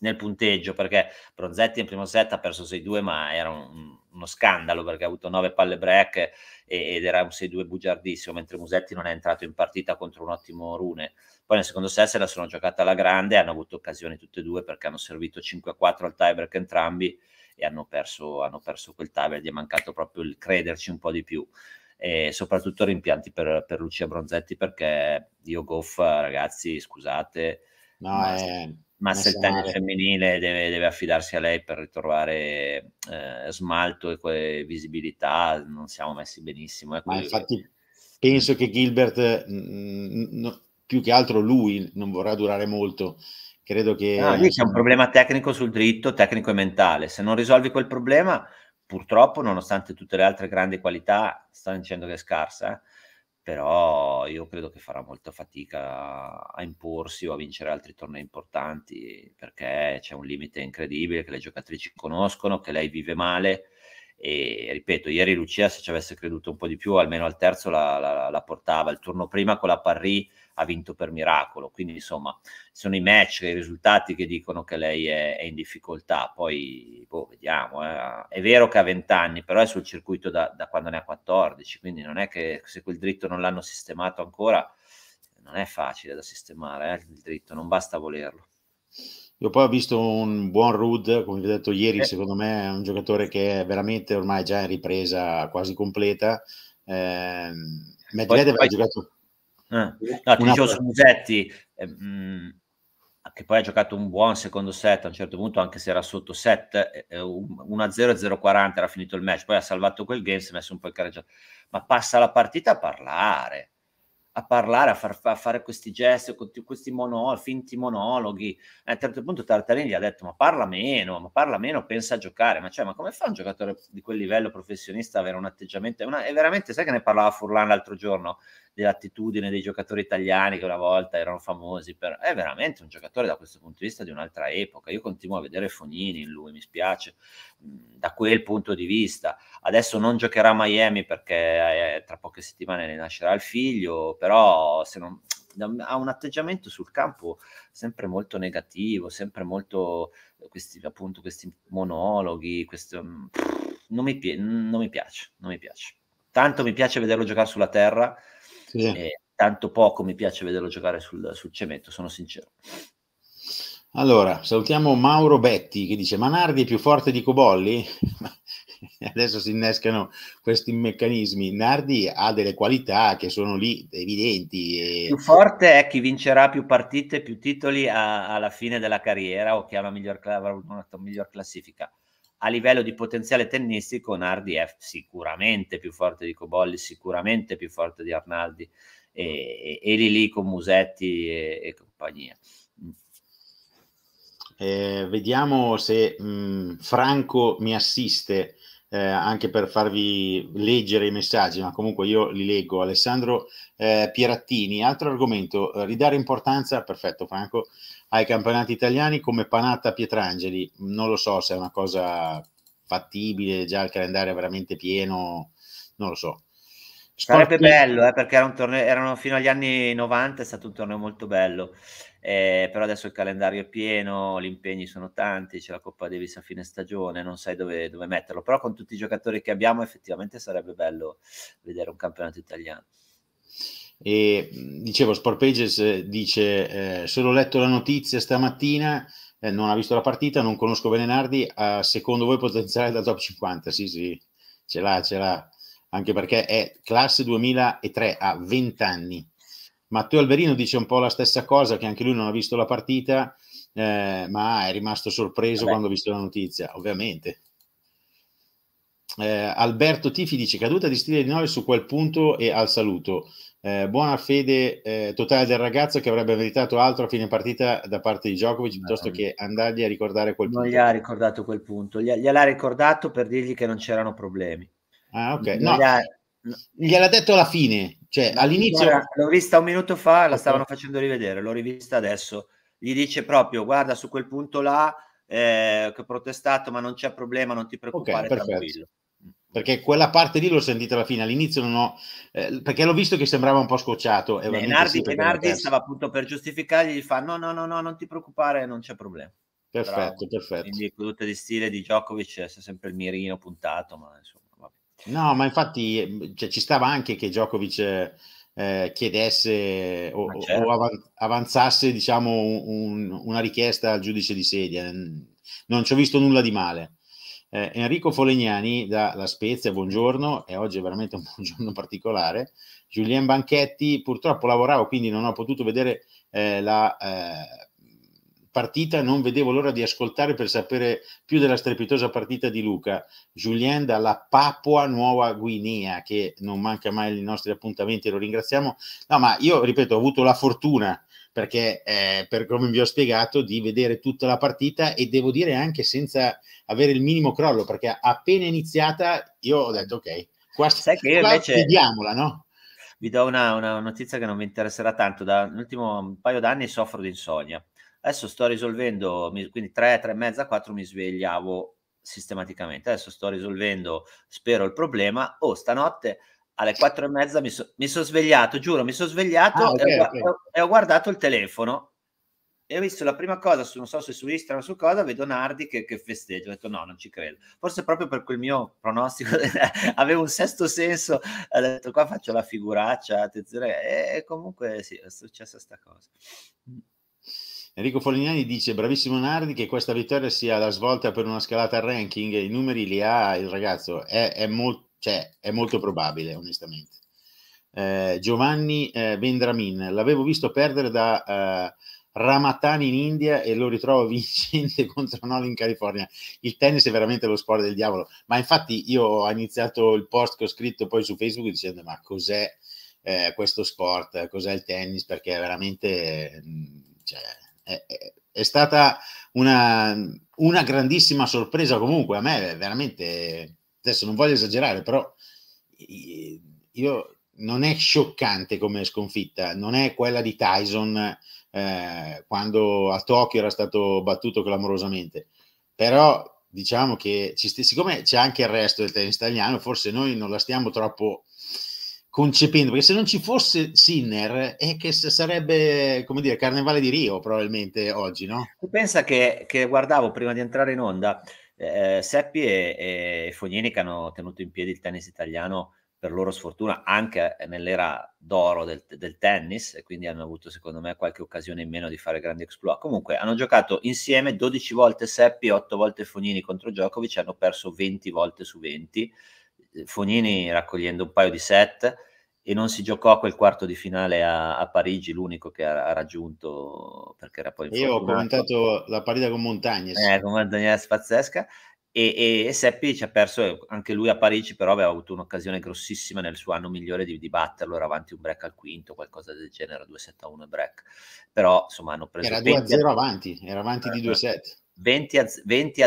nel punteggio perché Bronzetti in primo set ha perso 6-2 ma era un, uno scandalo perché ha avuto 9 palle break e, ed era un 6-2 bugiardissimo mentre Musetti non è entrato in partita contro un ottimo Rune poi nel secondo set se la sono giocata alla grande hanno avuto occasioni tutte e due perché hanno servito 5-4 al tiebreak entrambi e hanno perso, hanno perso quel tiebreak gli è mancato proprio il crederci un po' di più e soprattutto rimpianti per, per Lucia Bronzetti perché Dio Goff ragazzi scusate No, ma, eh, è... ma se il tennis femminile deve, deve, affidarsi a lei per ritrovare eh, smalto e visibilità, non siamo messi benissimo. Ma infatti penso che Gilbert, mh, no, più che altro lui, non vorrà durare molto. Credo che... No, lui c'è un problema tecnico sul dritto, tecnico e mentale. Se non risolvi quel problema, purtroppo, nonostante tutte le altre grandi qualità, stanno dicendo che è scarsa, eh? però io credo che farà molta fatica a imporsi o a vincere altri tornei importanti perché c'è un limite incredibile che le giocatrici conoscono, che lei vive male e ripeto, ieri Lucia se ci avesse creduto un po' di più almeno al terzo la, la, la portava, il turno prima con la Parry ha vinto per miracolo. Quindi, insomma, sono i match, i risultati che dicono che lei è, è in difficoltà. Poi, boh, vediamo. Eh. È vero che ha 20 anni, però è sul circuito da, da, quando ne ha 14. Quindi, non è che se quel dritto non l'hanno sistemato ancora, non è facile da sistemare eh, il dritto, non basta volerlo. Io poi ho visto un buon Rude, come vi ho detto ieri, eh. secondo me è un giocatore che è veramente ormai già in ripresa quasi completa. Eh, Medvedev ha giocato eh. No, ti dicevo su Musetti, eh, che poi ha giocato un buon secondo set a un certo punto, anche se era sotto set, eh, 1-0 eh, 0-40 era finito il match, poi ha salvato quel game, si è messo un po' il careggio, ma passa la partita a parlare, a parlare, a, far, a fare questi gesti, questi monologhi, finti monologhi. A un certo punto Tartarini gli ha detto ma parla meno, ma parla meno, pensa a giocare. Ma, cioè, ma come fa un giocatore di quel livello professionista ad avere un atteggiamento? Una, è veramente, sai che ne parlava Furlan l'altro giorno, dell'attitudine dei giocatori italiani che una volta erano famosi per... È veramente un giocatore da questo punto di vista di un'altra epoca. Io continuo a vedere Fognini in lui, mi spiace da quel punto di vista. Adesso non giocherà a Miami perché eh, tra poche settimane ne nascerà il figlio, però non, ha un atteggiamento sul campo sempre molto negativo, sempre molto eh, questi, appunto, questi monologhi, questo, pff, mm, non, mi pi- non, mi piace, non mi piace. Tanto mi piace vederlo giocare sulla terra, sì. tanto poco mi piace vederlo giocare sul, sul cemento, sono sincero. Allora, salutiamo Mauro Betti che dice: Ma Nardi è più forte di Cobolli? Adesso si innescano questi meccanismi. Nardi ha delle qualità che sono lì evidenti. E... Più forte è chi vincerà più partite, più titoli a, alla fine della carriera o chi ha una miglior, una miglior classifica. A livello di potenziale tennistico, Nardi è sicuramente più forte di Cobolli, sicuramente più forte di Arnaldi e, e, e lì lì con Musetti e, e compagnia. Eh, vediamo se mh, mm, Franco mi assiste eh, anche per farvi leggere i messaggi, ma comunque io li leggo. Alessandro eh, Pierattini, altro argomento, eh, ridare importanza, perfetto Franco, ai campionati italiani come Panatta Pietrangeli. Non lo so se è una cosa fattibile, già il calendario è veramente pieno, non lo so. Sport... Sarebbe bello, eh, perché era torneo, erano fino agli anni 90, è stato un torneo molto bello eh, però adesso il calendario è pieno, gli impegni sono tanti, c'è la Coppa Davis a fine stagione, non sai dove, dove metterlo, però con tutti i giocatori che abbiamo effettivamente sarebbe bello vedere un campionato italiano. E dicevo, Sport Pages eh, dice: eh, Solo letto la notizia stamattina, eh, non ha visto la partita, non conosco Benenardi. Eh, secondo voi potenziale da top 50? Sì, sì, ce l'ha, ce l'ha. Anche perché è classe 2003, ha 20 anni. Matteo Alverino dice un po' la stessa cosa, che anche lui non ha visto la partita, eh, ma è rimasto sorpreso Vabbè. quando ha visto la notizia, ovviamente. Eh, Alberto Tifi dice caduta di stile di 9 su quel punto e al saluto. Eh, buona fede eh, totale del ragazzo che avrebbe meritato altro a fine partita da parte di Djokovic eh, piuttosto eh. che andargli a ricordare quel non punto. Non gli ha ricordato quel punto, gliel'ha ricordato per dirgli che non c'erano problemi. Ah, ok. No, ha gliel'ha detto alla fine, cioè all'inizio... Guarda, l'ho vista un minuto fa, la stavano facendo rivedere, l'ho rivista adesso, gli dice proprio, guarda, su quel punto là, eh, che ho protestato, ma non c'è problema, non ti preoccupare, okay, tranquillo mm. perché quella parte lì l'ho sentita alla fine, all'inizio non ho, eh, perché l'ho visto che sembrava un po' scocciato. E Menardi, Menardi stava appunto per giustificargli, gli fa no, no, no, no, non ti preoccupare, non c'è problema. Perfetto, Però, perfetto. Quindi il di stile di Djokovic eh, è sempre il mirino puntato, ma insomma. No, ma infatti ehm, cioè, ci stava anche che Djokovic eh, chiedesse o, certo. o, avanzasse diciamo, un, una richiesta al giudice di sedia. Non ci ho visto nulla di male. Eh, Enrico Folegnani da La Spezia, buongiorno, e oggi è veramente un buongiorno particolare. Julien Banchetti, purtroppo lavoravo, quindi non ho potuto vedere eh, la eh, partita non vedevo l'ora di ascoltare per sapere più della strepitosa partita di Luca. Julien dalla Papua Nuova Guinea, che non manca mai i nostri appuntamenti, lo ringraziamo. No, ma io ripeto, ho avuto la fortuna perché eh, per come vi ho spiegato di vedere tutta la partita e devo dire anche senza avere il minimo crollo perché appena iniziata io ho detto ok qua, Sai che invece... vediamola no? vi do una, una, notizia che non mi interesserà tanto da ultimo un paio d'anni soffro di insonnia Adesso sto risolvendo, quindi 3, 3 e mezza, 4 mi svegliavo sistematicamente. Adesso sto risolvendo, spero, il problema. oh, stanotte alle 4 e mezza mi, so, sono svegliato, giuro, mi sono svegliato ah, okay, e, ho, okay. e, ho, guardato il telefono e ho visto la prima cosa, su, non so se su Instagram o su cosa, vedo Nardi che, che festeggia. Ho detto no, non ci credo. Forse proprio per quel mio pronostico, avevo un sesto senso, ho detto qua faccio la figuraccia, attenzione. E comunque sì, è successa sta cosa. Enrico Folignani dice: Bravissimo Nardi, che questa vittoria sia la svolta per una scalata al ranking. I numeri li ha il ragazzo, è, è, molt, cioè, è molto probabile, onestamente. Eh, Giovanni eh, Vendramin, l'avevo visto perdere da eh, Ramatani in India e lo ritrovo vincente contro Noli in California. Il tennis è veramente lo sport del diavolo. Ma infatti, io ho iniziato il post che ho scritto poi su Facebook dicendo: Ma cos'è eh, questo sport? Cos'è il tennis? Perché è veramente. Mm, cioè, è, stata una, una, grandissima sorpresa comunque a me, veramente, adesso non voglio esagerare, però io, non è scioccante come sconfitta, non è quella di Tyson eh, quando a Tokyo era stato battuto clamorosamente, però diciamo che ci st- siccome c'è anche il resto del tennis italiano, forse noi non la stiamo troppo concependo, perché se non ci fosse Sinner è che sarebbe, come dire, Carnevale di Rio probabilmente oggi, no? Tu pensa che, che guardavo prima di entrare in onda, eh, Seppi e, e Fognini che hanno tenuto in piedi il tennis italiano per loro sfortuna anche nell'era d'oro del, del tennis e quindi hanno avuto secondo me qualche occasione in meno di fare grandi exploit. Comunque hanno giocato insieme 12 volte Seppi, 8 volte Fognini contro Djokovic, hanno perso 20 volte su 20, Fognini raccogliendo un paio di set e non si giocò quel quarto di finale a, a Parigi, l'unico che ha, ha, raggiunto perché era poi Io ho commentato la partita con Montagnes. Eh, con Montagnes pazzesca e, e, e, Seppi ci ha perso anche lui a Parigi, però aveva avuto un'occasione grossissima nel suo anno migliore di, di batterlo, era avanti un break al quinto, qualcosa del genere, 2-7-1 break. Però insomma hanno preso Era 2-0 avanti, era avanti di 2 eh, set. 20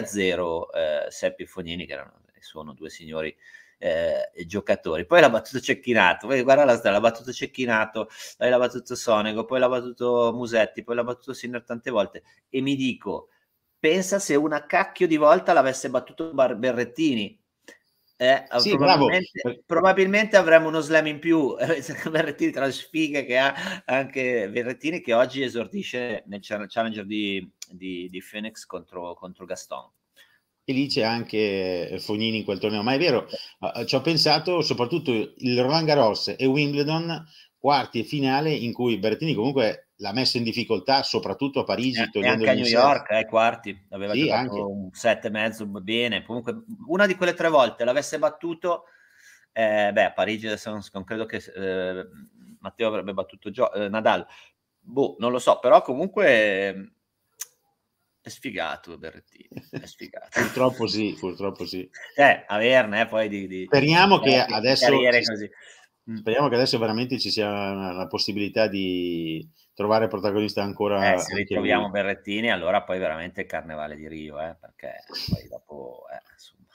0 eh, Seppi e Fognini che erano, sono due signori eh, giocatori. Poi l'ha battuto Cecchinato, guarda la storia, l'ha battuto Cecchinato, poi l'ha battuto Sonego, poi l'ha battuto Musetti, poi l'ha battuto Sinner tante volte e mi dico, pensa se una cacchio di volta l'avesse battuto Bar- Berrettini. Eh, sì, probabilmente, probabilmente, avremo uno slam in più Berrettini tra le sfighe che ha anche Berrettini che oggi esordisce nel challenger di, di, di Phoenix contro, contro Gaston e lì c'è anche eh, Fognini in quel torneo. Ma è vero, ci ho pensato soprattutto il Roland Garros e Wimbledon, quarti e finale, in cui Bertini comunque l'ha messo in difficoltà, soprattutto a Parigi. Eh, e anche a New York, ai eh, quarti, aveva sì, anche. un set e 7,5 bene. Comunque, una di quelle tre volte l'avesse battuto, eh, beh, a Parigi adesso non, credo che eh, Matteo avrebbe battuto Gio- eh, Nadal. Boh, non lo so, però comunque è sfigato Berrettini, è sfigato. purtroppo sì, purtroppo sì. Eh, averne eh, poi di... di speriamo, di, che di, adesso, mm. speriamo che adesso veramente ci sia la possibilità di trovare protagonista ancora... Eh, se ritroviamo lui. Berrettini, allora poi veramente il carnevale di Rio, eh, perché poi dopo... Eh, insomma.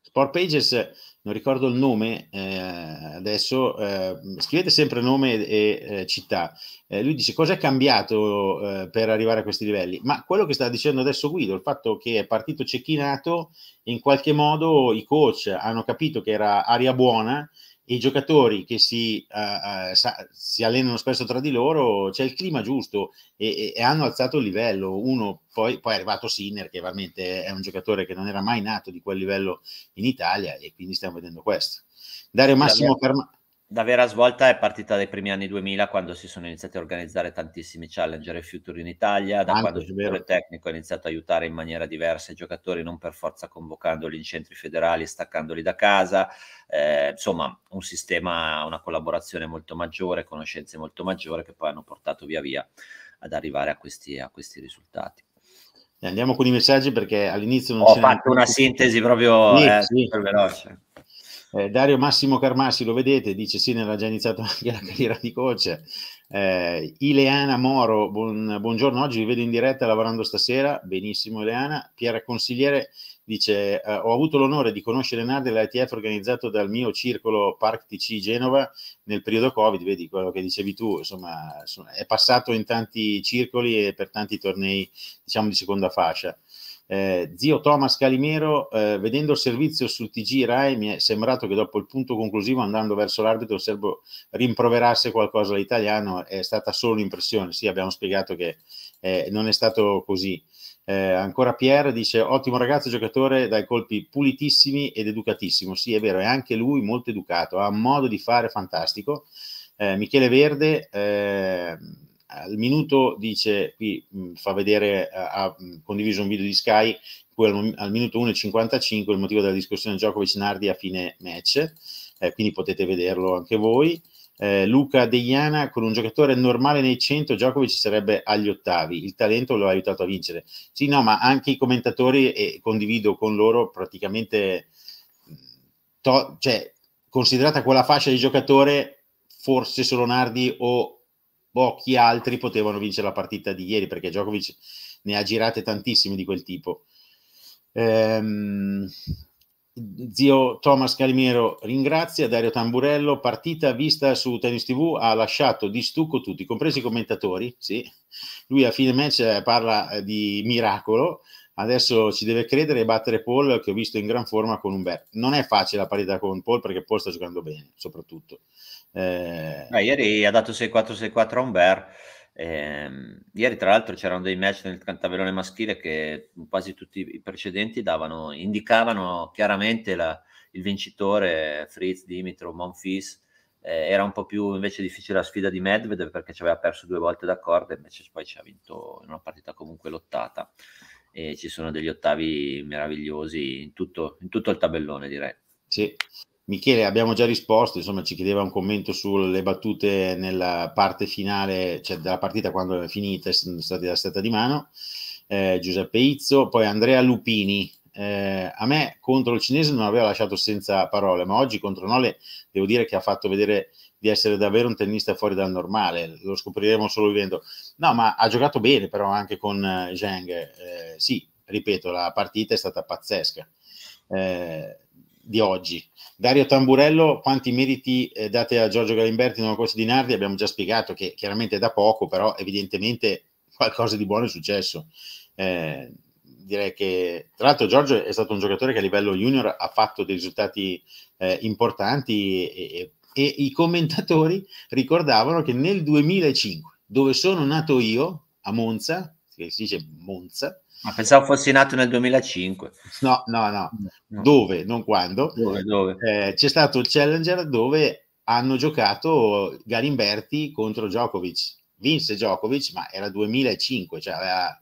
Sport Pages non ricordo il nome eh, adesso, eh, scrivete sempre nome e eh, città. Eh, lui dice cosa è cambiato eh, per arrivare a questi livelli, ma quello che sta dicendo adesso Guido, il fatto che è partito cecchinato, in qualche modo i coach hanno capito che era aria buona i giocatori che si, uh, uh, sa, si, allenano spesso tra di loro, c'è il clima giusto e, e, e hanno alzato il livello. Uno poi, poi, è arrivato Sinner, che veramente è un giocatore che non era mai nato di quel livello in Italia, e quindi stiamo vedendo questo. Dario Massimo Carmano la vera svolta è partita dai primi anni 2000 quando si sono iniziati a organizzare tantissimi challenger e future in Italia, da Anche quando il settore tecnico ha iniziato a aiutare in maniera diversa i giocatori, non per forza convocandoli in centri federali e staccandoli da casa, eh, insomma un sistema, una collaborazione molto maggiore, conoscenze molto maggiore che poi hanno portato via via ad arrivare a questi, a questi risultati. Andiamo con i messaggi perché all'inizio non Ho fatto una sintesi proprio sì, eh, sì. super veloce. Eh, Dario Massimo Carmassi, lo vedete, dice sì, ne ha già iniziato anche la carriera di coach. Eh, Ileana Moro, buon, buongiorno, oggi vi vedo in diretta lavorando stasera, benissimo Ileana. Piera Consigliere dice eh, ho avuto l'onore di conoscere Nardi dell'ITF organizzato dal mio circolo Park TC Genova nel periodo Covid, vedi quello che dicevi tu, insomma è passato in tanti circoli e per tanti tornei diciamo di seconda fascia. Eh, zio Thomas Calimero, eh, vedendo il servizio sul TG Rai, mi è sembrato che dopo il punto conclusivo, andando verso l'arbitro, il serbo rimproverasse qualcosa all'italiano. È stata solo un'impressione. Sì, abbiamo spiegato che eh, non è stato così. Eh, ancora Pierre dice: Ottimo ragazzo, giocatore dai colpi pulitissimi ed educatissimo. Sì, è vero, è anche lui molto educato, ha un modo di fare fantastico. Eh, Michele Verde eh, al minuto dice, qui mh, mm, fa vedere, eh, ha, mm, condiviso un video di Sky, in al, al minuto 1.55 il motivo della discussione Djokovic-Nardi a fine match, eh, quindi potete vederlo anche voi. Eh, Luca Deiana con un giocatore normale nei 100 Djokovic sarebbe agli ottavi il talento lo ha aiutato a vincere sì no ma anche i commentatori e condivido con loro praticamente mm, to- cioè, considerata quella fascia di giocatore forse solo Nardi o pochi altri potevano vincere la partita di ieri, perché Djokovic ne ha girate tantissime di quel tipo. Ehm, zio Thomas Calimiero ringrazia Dario Tamburello. Partita vista su Tennis TV ha lasciato di stucco tutti, compresi i commentatori. Sì. Lui a fine match eh, parla eh, di miracolo. Adesso ci deve credere e battere Paul, che ho visto in gran forma con Umberto. Non è facile la partita con Paul perché Paul sta giocando bene, soprattutto. Eh... No, ieri ha dato 6-4-6-4 a Umber. Ehm, ieri, tra l'altro, c'erano dei match nel cantabellone maschile che quasi tutti i precedenti davano, indicavano chiaramente la, il vincitore Fritz, Dimitro, Monfis. Eh, era un po' più invece difficile la sfida di Medvedev perché ci aveva perso due volte d'accordo e invece poi ci ha vinto in una partita comunque lottata. E ci sono degli ottavi meravigliosi in tutto, in tutto il tabellone, direi. Sì, Michele, abbiamo già risposto, insomma ci chiedeva un commento sulle battute nella parte finale, cioè della partita quando è finita, sono stati da stretta di mano, eh, Giuseppe Izzo, poi Andrea Lupini, eh, a me contro il cinese non aveva lasciato senza parole, ma oggi contro Nole devo dire che ha fatto vedere di essere davvero un tennista fuori dal normale, lo scopriremo solo vivendo. No, ma ha giocato bene però anche con eh, Zheng, eh, sì, ripeto, la partita è stata pazzesca. Eh, di oggi. Dario Tamburello, quanti meriti eh, date a Giorgio Galimberti nella corsa di Nardi? Abbiamo già spiegato che chiaramente è da poco, però evidentemente qualcosa di buono è successo. Eh, direi che tra l'altro Giorgio è stato un giocatore che a livello junior ha fatto dei risultati eh, importanti e, e, e, i commentatori ricordavano che nel 2005, dove sono nato io, a Monza, che si dice Monza, ma pensavo fossi nato nel 2005. No, no, no. no. Dove, non quando. Dove, dove? Eh, c'è stato il Challenger dove hanno giocato Garimberti contro Djokovic. Vinse Djokovic, ma era 2005, cioè aveva,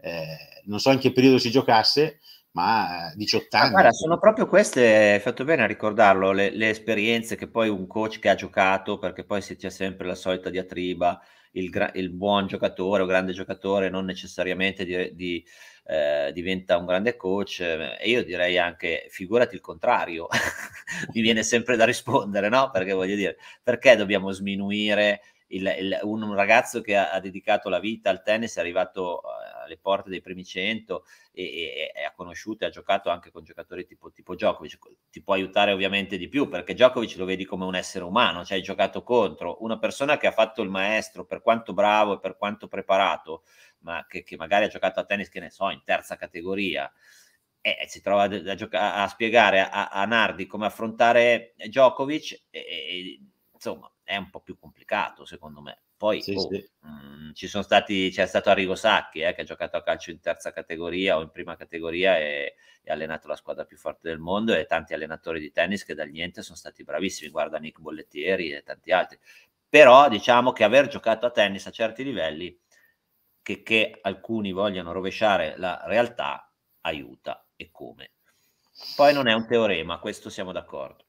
eh, non so in che periodo si giocasse, ma 18 eh, anni. Ah, guarda, sono proprio queste, hai fatto bene a ricordarlo, le, le, esperienze che poi un coach che ha giocato, perché poi c'è sempre la solita diatriba, il, gra- il buon giocatore o grande giocatore non necessariamente di, di, eh, diventa un grande coach eh, e io direi anche figurati il contrario, mi viene sempre da rispondere, no? Perché voglio dire, perché dobbiamo sminuire il, il, un ragazzo che ha, ha, dedicato la vita al tennis è arrivato eh, alle porte dei primi 100 e, e, ha conosciuto e ha giocato anche con giocatori tipo, tipo Djokovic. Ti può aiutare ovviamente di più perché Djokovic lo vedi come un essere umano, cioè hai giocato contro una persona che ha fatto il maestro per quanto bravo e per quanto preparato, ma che, che magari ha giocato a tennis, che ne so, in terza categoria. E si trova a, gioca- a spiegare a, a, Nardi come affrontare Djokovic e, e insomma è un po' più complicato secondo me poi sì, oh, sì. Mh, mm, ci sono stati, c'è stato Arrigo Sacchi eh, che ha giocato a calcio in terza categoria o in prima categoria e ha allenato la squadra più forte del mondo e tanti allenatori di tennis che dal niente sono stati bravissimi, guarda Nick Bollettieri e tanti altri. Però diciamo che aver giocato a tennis a certi livelli, che, che alcuni vogliano rovesciare la realtà, aiuta e come. Poi non è un teorema, questo siamo d'accordo.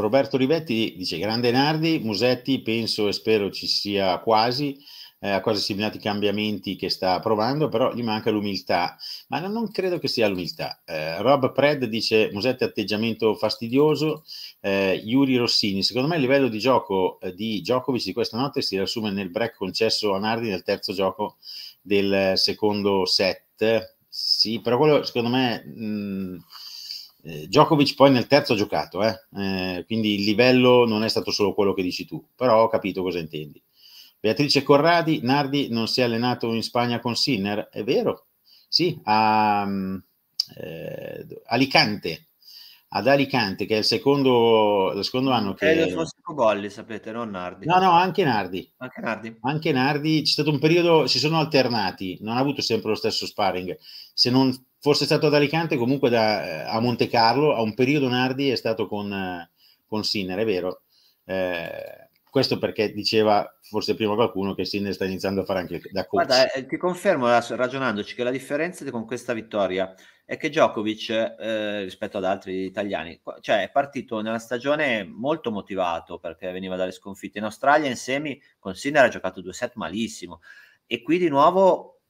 Roberto Rivetti dice: Grande Nardi, Musetti, penso e spero ci sia quasi a eh, cose similati cambiamenti che sta provando, però gli manca l'umiltà, ma non, non credo che sia l'umiltà. Eh, Rob Pred dice Musetti atteggiamento fastidioso, eh, Yuri Rossini, secondo me il livello di gioco eh, di Djokovic di questa notte si riassume nel break concesso a Nardi nel terzo gioco del secondo set, sì, però quello secondo me... Mh, eh, Djokovic poi nel terzo ha giocato, eh? Eh, quindi il livello non è stato solo quello che dici tu, però ho capito cosa intendi. Beatrice Corradi, Nardi non si è allenato in Spagna con Sinner, è vero? Sì, a um, Alicante, ad Alicante, che è il secondo, il secondo anno che... Credo fosse Bolli, sapete, non Nardi. No, no, anche Nardi. Anche Nardi. Anche Nardi, c'è stato un periodo, si sono alternati, non ha avuto sempre lo stesso sparring. Se non fosse stato ad Alicante, comunque da, eh, a Monte Carlo, a un periodo Nardi è stato con, eh, con Sinner, è vero. Eh, questo perché diceva forse prima qualcuno che Sinner sta iniziando a fare anche da coach. Guarda, eh, eh ti confermo eh, ragionandoci che la differenza con questa vittoria è che Djokovic eh, rispetto ad altri italiani, cioè è partito nella stagione molto motivato perché veniva dalle sconfitte in Australia in semi con Sinner ha giocato due set malissimo e qui di nuovo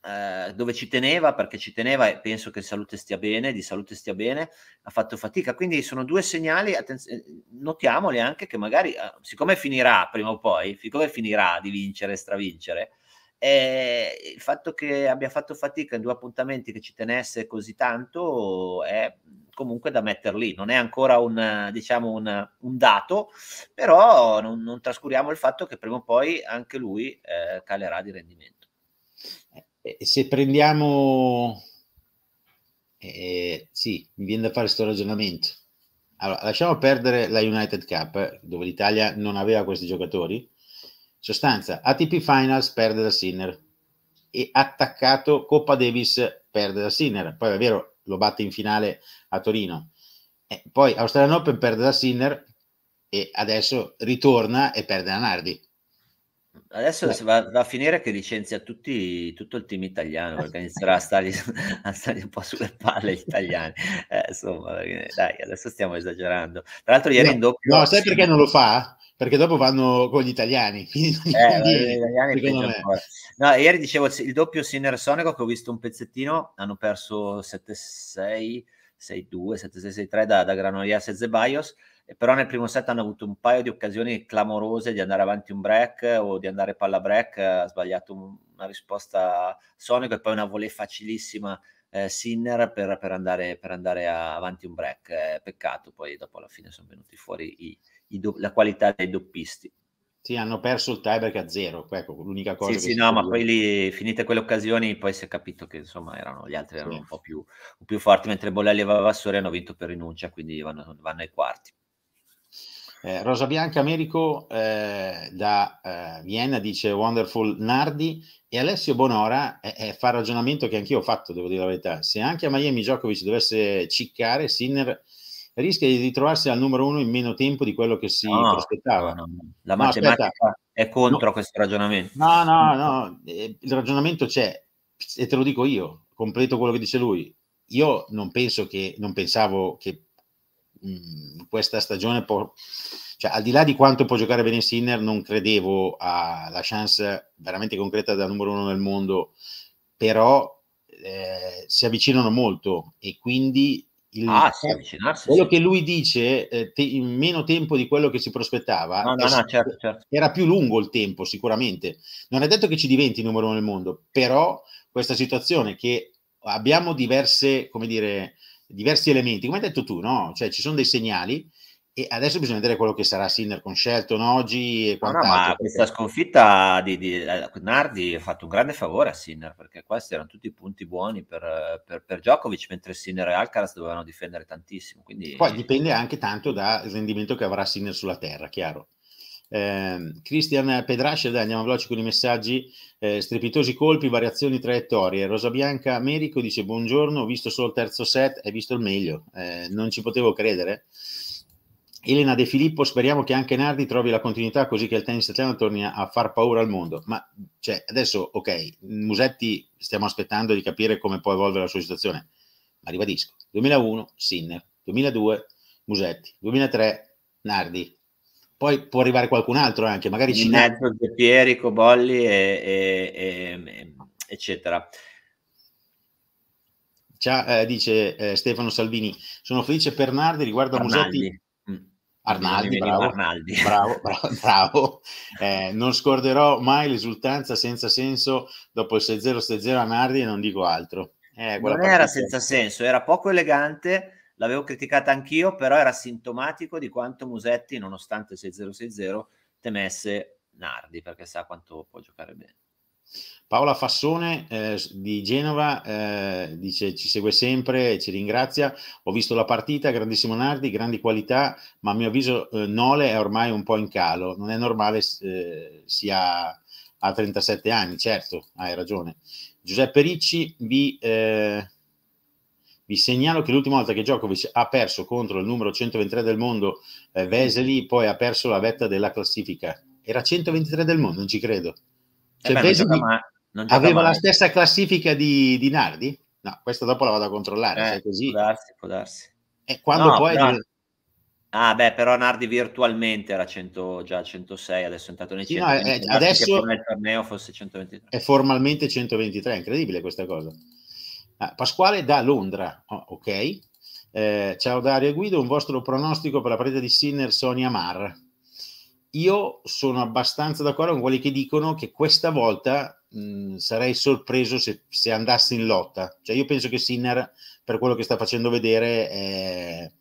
eh, dove ci teneva, perché ci teneva e penso che salute stia bene, di salute stia bene, ha fatto fatica. Quindi sono due segnali, attenz- eh, notiamoli anche che magari, eh, siccome finirà prima o poi, siccome finirà di vincere e stravincere, eh, il fatto che abbia fatto fatica in due appuntamenti che ci tenesse così tanto è comunque da metter lì. Non è ancora un, diciamo un, un dato, però non, non, trascuriamo il fatto che prima o poi anche lui eh, calerà di rendimento. Eh se prendiamo... Eh, sì, mi viene da fare questo ragionamento. Allora, lasciamo perdere la United Cup, dove l'Italia non aveva questi giocatori. In sostanza, ATP Finals perde da Sinner e attaccato Coppa Davis perde da Sinner. Poi è vero, lo batte in finale a Torino. Eh, poi Australian Open perde da Sinner e adesso ritorna e perde da Nardi. Adesso Beh. va, va a finire che licenzia tutti, tutto il team italiano perché inizierà a stargli, a stargli un po' sulle palle gli italiani. Eh, insomma, dai, adesso stiamo esagerando. Tra l'altro, ieri no, in doppio. No, sai perché non lo fa? Perché dopo vanno con gli italiani. Quindi, eh, gli italiani no, ieri dicevo il doppio Sinersonico che ho visto un pezzettino, hanno perso 7-6, 6-2, 7-6, 6-3 da, da Granoias e Zebaios però nel primo set hanno avuto un paio di occasioni clamorose di andare avanti un break o di andare palla break, ha sbagliato un, una risposta Sonico e poi una volée facilissima eh, Sinner per, per, andare, per andare avanti un break, eh, peccato, poi dopo alla fine sono venuti fuori i, i do, la qualità dei doppisti. Sì, hanno perso il tie break a zero, ecco, l'unica cosa. Sì, sì, no, ma poi lì, finite quelle occasioni, poi si è capito che insomma erano, gli altri erano sì. un po' più, più forti, mentre Bolelli e Vassori hanno vinto per rinuncia, quindi vanno, vanno ai quarti. Eh, Rosa Bianca Americo eh, da eh, Vienna dice Wonderful Nardi e Alessio Bonora eh, eh, fa il ragionamento che anch'io ho fatto, devo dire la verità. Se anche a Miami Djokovic dovesse ciccare, Sinner rischia di ritrovarsi al numero uno in meno tempo di quello che si no, prospettava. No, no. La matematica è contro questo ragionamento. No, no, no, eh, il ragionamento c'è e te lo dico io, completo quello che dice lui. Io non penso che, non pensavo che mh, mm, questa stagione può, cioè, al di là di quanto può giocare bene Sinner, non credevo alla chance veramente concreta da numero uno nel mondo, però eh, si avvicinano molto e quindi il, ah, quello sì. che lui dice eh, te, in meno tempo di quello che si prospettava no, no, no, certo, certo. era più lungo il tempo sicuramente non è detto che ci diventi numero uno nel mondo però questa situazione che abbiamo diverse come dire diversi elementi, come hai detto tu, no? Cioè ci sono dei segnali e adesso bisogna vedere quello che sarà Sinner con Shelton oggi e quant'altro. No, ma questa sconfitta di, di Nardi ha fatto un grande favore a Sinner perché questi erano tutti punti buoni per, per, per Djokovic, mentre Sinner e Alcaraz dovevano difendere tantissimo. Quindi... Poi dipende anche tanto dal rendimento che avrà Sinner sulla terra, chiaro. Eh, Cristian Pedrasce, dai, andiamo veloci con i messaggi. Eh, strepitosi colpi, variazioni traiettorie. Rosa Bianca Merico dice: Buongiorno, ho visto solo il terzo set, hai visto il meglio. Eh, non ci potevo credere. Elena De Filippo, speriamo che anche Nardi trovi la continuità così che il tennis italiano torni a far paura al mondo. Ma cioè, adesso, ok, Musetti stiamo aspettando di capire come può evolvere la sua situazione. Ma ribadisco, 2001 Sinner, 2002 Musetti, 2003 Nardi, poi può arrivare qualcun altro anche, magari Cinetto, Zeppierico, Bolli, e, e, e, eccetera. Ciao, eh, dice eh, Stefano Salvini, sono felice per Nardi riguardo a Musetti. Arnaldi, mm. bravo, Arnaldi. bravo, bravo, bravo. Eh, non scorderò mai l'esultanza senza senso dopo il 6-0-6-0 a Nardi e non dico altro. Eh, non partita. era senza senso, era poco elegante, l'avevo criticata anch'io, però era sintomatico di quanto Musetti, nonostante 6-0-6-0, temesse Nardi, perché sa quanto può giocare bene. Paola Fassone eh, di Genova eh, dice ci segue sempre, ci ringrazia, ho visto la partita, grandissimo Nardi, grandi qualità, ma a mio avviso eh, Nole è ormai un po' in calo, non è normale eh, sia a 37 anni, certo, hai ragione. Giuseppe Ricci vi eh, vi segnalo che l'ultima volta che Djokovic ha perso contro il numero 123 del mondo eh, Vesely, poi ha perso la vetta della classifica. Era 123 del mondo, non ci credo. Eh cioè, eh beh, Vesely aveva mai. la stessa classifica di, di, Nardi? No, questa dopo la vado a controllare. Eh, se è eh, così. Può darsi, può darsi. E quando no, poi... Però... Ah, beh, però Nardi virtualmente era 100, già 106, adesso è entrato nei 100. Sì, no, è, eh, adesso il torneo fosse 123. È formalmente 123, è incredibile questa cosa. Ah, Pasquale da Londra, oh, ok. Eh, ciao Dario e Guido, un vostro pronostico per la partita di Sinner Sonia Mar. Io sono abbastanza d'accordo con quelli che dicono che questa volta mh, mm, sarei sorpreso se, se, andasse in lotta. Cioè, io penso che Sinner, per quello che sta facendo vedere, eh,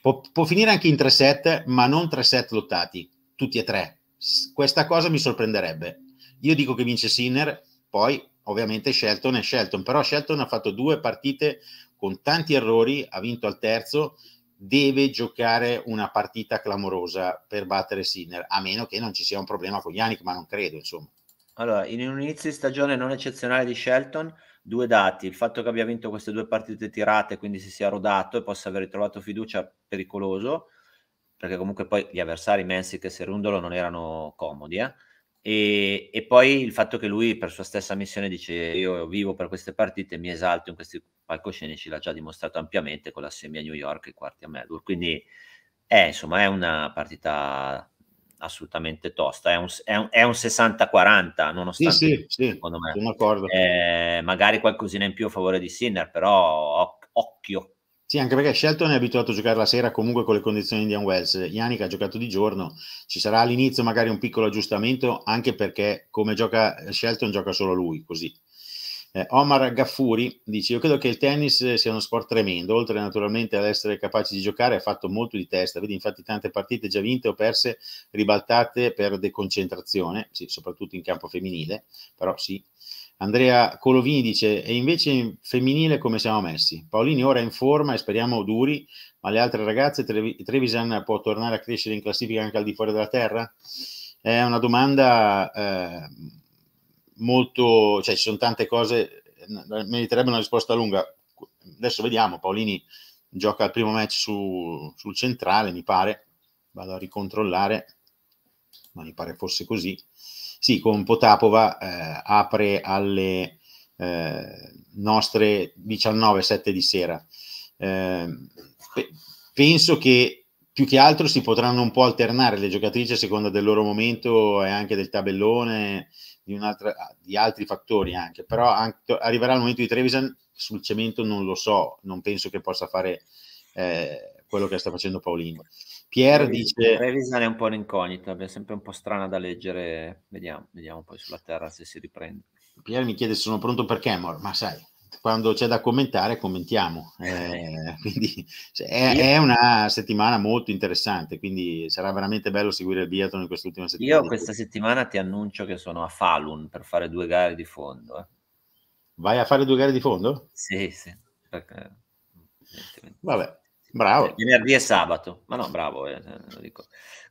può, può, finire anche in tre set, ma non tre set lottati, tutti e tre. S- questa cosa mi sorprenderebbe. Io dico che vince Sinner, poi ovviamente Shelton è Shelton, però Shelton ha fatto due partite con tanti errori, ha vinto al terzo, deve giocare una partita clamorosa per battere Sinner, a meno che non ci sia un problema con Yannick, ma non credo, insomma. Allora, in un inizio di stagione non eccezionale di Shelton, due dati, il fatto che abbia vinto queste due partite tirate, quindi si sia rodato e possa aver ritrovato fiducia pericoloso, perché comunque poi gli avversari Mensi e Serundolo non erano comodi, eh? E, e, poi il fatto che lui per sua stessa missione dice io vivo per queste partite, mi esalto in questi palcoscenici, l'ha già dimostrato ampiamente con la semi a New York e quarti a Melbourne, quindi è, eh, insomma è una partita assolutamente tosta, è un, un, un 60-40 nonostante sì, sì, sì, secondo me eh, magari qualcosina in più a favore di Sinner, però occhio sì, anche perché Shelton è abituato a giocare la sera comunque con le condizioni di Indian Wells. Yannick ha giocato di giorno, ci sarà all'inizio magari un piccolo aggiustamento, anche perché come gioca Shelton gioca solo lui, così. Eh, Omar Gaffuri dice: Io credo che il tennis sia uno sport tremendo, oltre naturalmente ad essere capaci di giocare, ha fatto molto di testa. Vedi, infatti, tante partite già vinte o perse, ribaltate per deconcentrazione, sì, soprattutto in campo femminile, però sì. Andrea Colovini dice: E invece in femminile come siamo messi? Paolini ora è in forma e speriamo duri, ma le altre ragazze, Trevisan può tornare a crescere in classifica anche al di fuori della terra? È una domanda eh, molto. cioè ci sono tante cose, ehm, meriterebbe una risposta lunga. Adesso vediamo. Paolini gioca il primo match su, sul centrale, mi pare. Vado a ricontrollare, ma mi pare fosse così sì, con Potapova eh, apre alle eh, nostre 19.07 di sera. Eh, pe- penso che più che altro si potranno un po' alternare le giocatrici a seconda del loro momento e anche del tabellone, di, di altri fattori anche, però anche, arriverà il momento di Trevisan sul cemento non lo so, non penso che possa fare eh, quello che sta facendo Paolino. Pier dice... Revisan è un po' un'incognita, è sempre un po' strana da leggere, vediamo, vediamo poi sulla terra se si riprende. Pier mi chiede se sono pronto per Camor, ma sai, quando c'è da commentare, commentiamo. Eh, quindi cioè, è, è, una settimana molto interessante, quindi sarà veramente bello seguire il biathlon in quest'ultima settimana. Io questa settimana ti annuncio che sono a Falun per fare due gare di fondo. Eh. Vai a fare due gare di fondo? Sì, sì. Perché... Vabbè, Bravo. Eh, venerdì e sabato. Ma no, bravo, eh,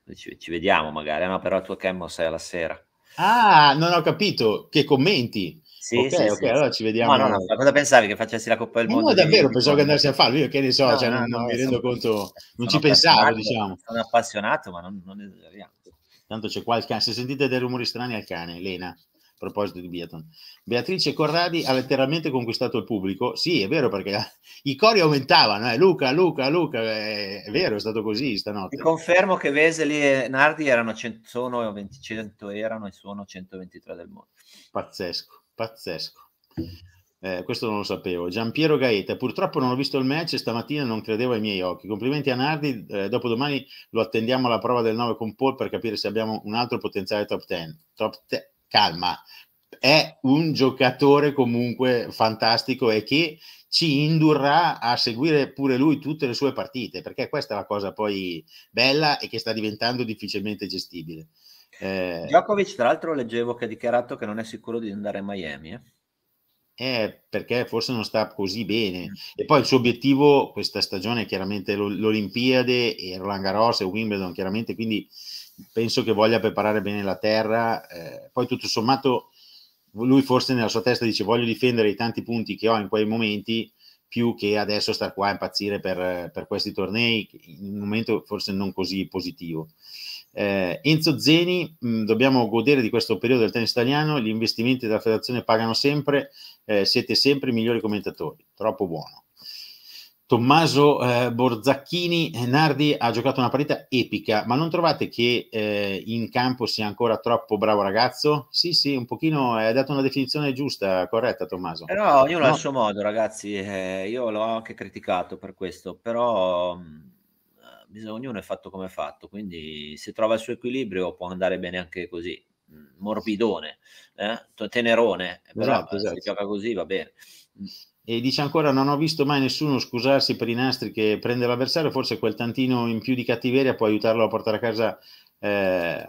eh ci, ci, vediamo magari. No, però il tuo cammo sei alla sera. Ah, non ho capito. Che commenti. Sì, ok, sì, ok, sì, allora ci vediamo. No, no, no, cosa pensavi che facessi la Coppa del eh, Mondo? No, davvero, di... pensavo che andassi a farlo, io che ne so, no, cioè, non, non mi rendo conto, non ci pensavo, diciamo. Sono appassionato, ma non, non esageriamo. Tanto c'è qualche, se sentite dei rumori strani al cane, Lena, proposito di Biathlon. Beatrice Corradi ha letteralmente conquistato il pubblico. Sì, è vero, perché i cori aumentavano. Eh. Luca, Luca, Luca, eh, è, vero, è stato così stanotte. Ti confermo che Veseli e Nardi erano 100, sono 20, 100 erano e sono 123 del mondo. Pazzesco, pazzesco. Eh, questo non lo sapevo. Giampiero Gaeta, purtroppo non ho visto il match e stamattina non credevo ai miei occhi. Complimenti a Nardi, eh, dopodomani lo attendiamo alla prova del 9 con Paul per capire se abbiamo un altro potenziale top 10. Top 10 calma, è un giocatore comunque fantastico e che ci indurrà a seguire pure lui tutte le sue partite, perché questa è la cosa poi bella e che sta diventando difficilmente gestibile. Eh, Djokovic, tra l'altro, leggevo che ha dichiarato che non è sicuro di andare a Miami. Eh? eh perché forse non sta così bene. Mm. E poi il suo obiettivo questa stagione è chiaramente l'Olimpiade e Roland Garros e Wimbledon, chiaramente, quindi penso che voglia preparare bene la terra, eh, poi tutto sommato lui forse nella sua testa dice voglio difendere i tanti punti che ho in quei momenti più che adesso star qua a impazzire per, per questi tornei in un momento forse non così positivo. Eh, Enzo Zeni, mh, mm, dobbiamo godere di questo periodo del tennis italiano, gli investimenti della federazione pagano sempre, eh, siete sempre i migliori commentatori, troppo buono. Tommaso eh, Borzacchini Nardi ha giocato una partita epica, ma non trovate che eh, in campo sia ancora troppo bravo ragazzo? Sì, sì, un pochino hai dato una definizione giusta, corretta Tommaso. Però ognuno ha no. il suo modo, ragazzi, eh, io l'ho anche criticato per questo, però mm, bisogna, ognuno è fatto come è fatto, quindi se trova il suo equilibrio può andare bene anche così, mm, morbidone, eh, tenerone, però esatto, esatto. se gioca così va bene e dice ancora non ho visto mai nessuno scusarsi per i nastri che prende l'avversario, forse quel tantino in più di cattiveria può aiutarlo a portare a casa eh,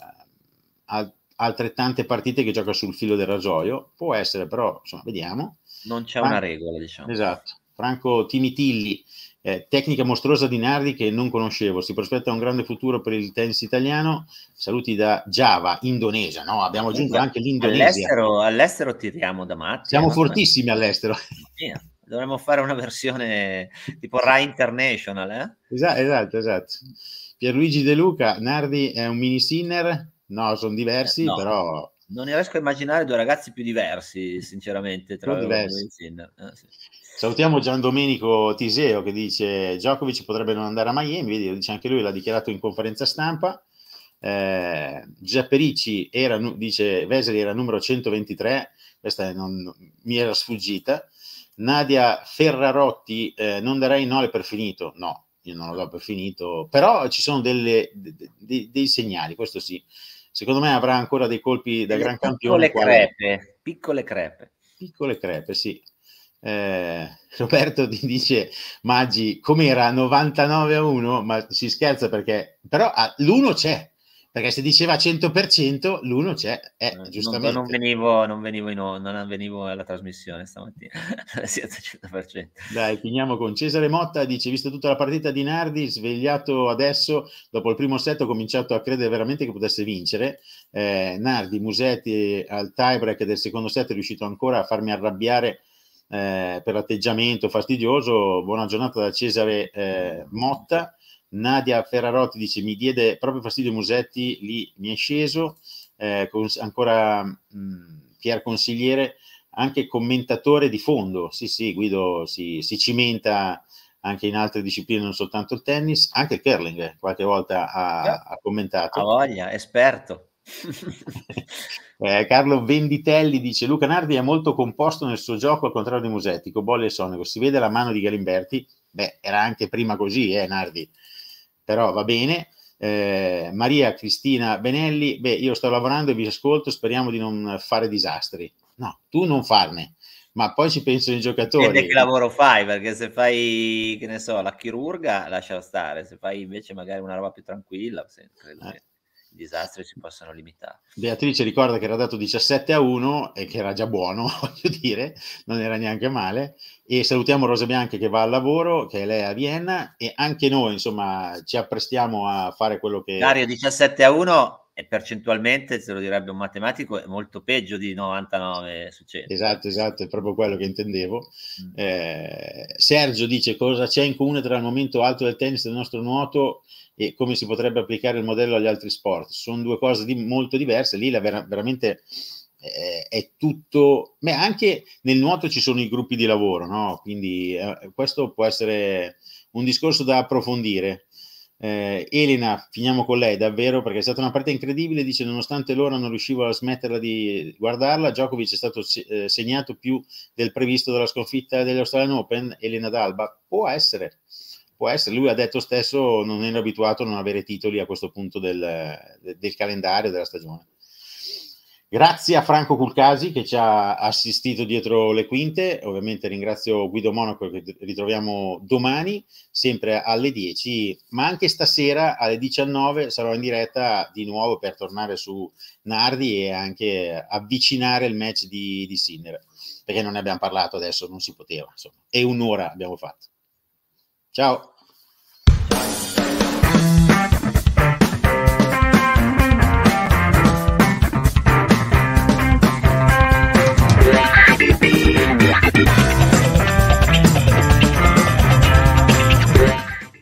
altrettante partite che gioca sul filo del rasoio, può essere però, insomma, vediamo. Non c'è Franco, una regola, diciamo. Esatto. Franco Timitilli eh, tecnica mostruosa di Nardi che non conoscevo, si prospetta un grande futuro per il tennis italiano. Saluti da Java, Indonesia, no? Abbiamo aggiunto anche l'Indonesia. All'estero, all'estero tiriamo da matti. Siamo eh, fortissimi all'estero. Yeah. Dovremmo fare una versione tipo Rai International, eh? Esatto, esatto, esatto. Pierluigi De Luca, Nardi è un mini sinner? No, sono diversi, eh, no. però non ne riesco a immaginare due ragazzi più diversi, sinceramente. Tra diversi. Ah, sì. Salutiamo Gian Domenico Tiseo che dice: Djokovic potrebbe non andare a Miami. Vedi, lo dice anche lui, l'ha dichiarato in conferenza stampa. Eh, Giuseppe Ricci era, dice: Veseli era numero 123. Questa non, mi era sfuggita. Nadia Ferrarotti, eh, non darei nole per finito. No, io non lo do per finito, però ci sono delle, de, de, dei segnali, questo sì secondo me avrà ancora dei colpi da gran campione. Crepe, quale... Piccole crepe. Piccole crepe, sì. Eh, Roberto ti dice Maggi com'era 99 a 1 ma si scherza perché però ah, l'1 c'è perché se diceva 100% l'uno c'è, eh, giustamente. Eh, non, non, venivo, non, venivo in, non venivo alla trasmissione stamattina, siete 100%. Dai, finiamo con Cesare Motta, dice, visto tutta la partita di Nardi, svegliato adesso, dopo il primo set ho cominciato a credere veramente che potesse vincere, eh, Nardi, Musetti al tiebreak del secondo set è riuscito ancora a farmi arrabbiare eh, per l'atteggiamento fastidioso, buona giornata da Cesare eh, Motta Nadia Ferrarotti dice mi diede proprio fastidio Musetti, lì mi è sceso, eh, con, ancora mh, mm, Pier Consigliere, anche commentatore di fondo, sì sì Guido si, si, cimenta anche in altre discipline, non soltanto il tennis, anche il curling eh, qualche volta ha, ha commentato. Ha voglia, esperto. eh, Carlo Venditelli dice Luca Nardi è molto composto nel suo gioco al contrario di Musetti, con bolle e sonico. si vede la mano di Galimberti beh era anche prima così eh Nardi però va bene. Eh, Maria Cristina Benelli, beh, io sto lavorando e vi ascolto, speriamo di non fare disastri. No, tu non farne, ma poi ci pensano i giocatori. Dipende che lavoro fai, perché se fai, che ne so, la chirurga, lascia stare, se fai invece magari una roba più tranquilla, se, credo eh disastri si possono limitare. Beatrice ricorda che era dato 17 a 1 e che era già buono, voglio dire, non era neanche male. E salutiamo Rosa Bianca che va al lavoro, che è lei a Vienna e anche noi, insomma, ci apprestiamo a fare quello che... Dario 17 a 1 e percentualmente, se lo direbbe un matematico, è molto peggio di 99 su 100. Esatto, esatto, è proprio quello che intendevo. Mm. Eh, Sergio dice cosa c'è in comune tra il momento alto del tennis e il nostro nuoto e come si potrebbe applicare il modello agli altri sport. Sono due cose di, molto diverse, lì la vera, veramente eh, è tutto... Beh, anche nel nuoto ci sono i gruppi di lavoro, no? quindi eh, questo può essere un discorso da approfondire. Eh, Elena, finiamo con lei davvero perché è stata una partita incredibile. Dice: Nonostante l'ora non riuscivo a smetterla di guardarla, Djokovic è stato eh, segnato più del previsto dalla sconfitta degli Australian Open. Elena D'Alba può essere, può essere, lui ha detto stesso non era abituato a non avere titoli a questo punto del, del calendario della stagione. Grazie a Franco Culcasi che ci ha assistito dietro le quinte, ovviamente ringrazio Guido Monaco che ritroviamo domani sempre alle 10, ma anche stasera alle 19 sarò in diretta di nuovo per tornare su Nardi e anche avvicinare il match di, di Sinner, perché non ne abbiamo parlato adesso, non si poteva, insomma, e un'ora abbiamo fatto. Ciao.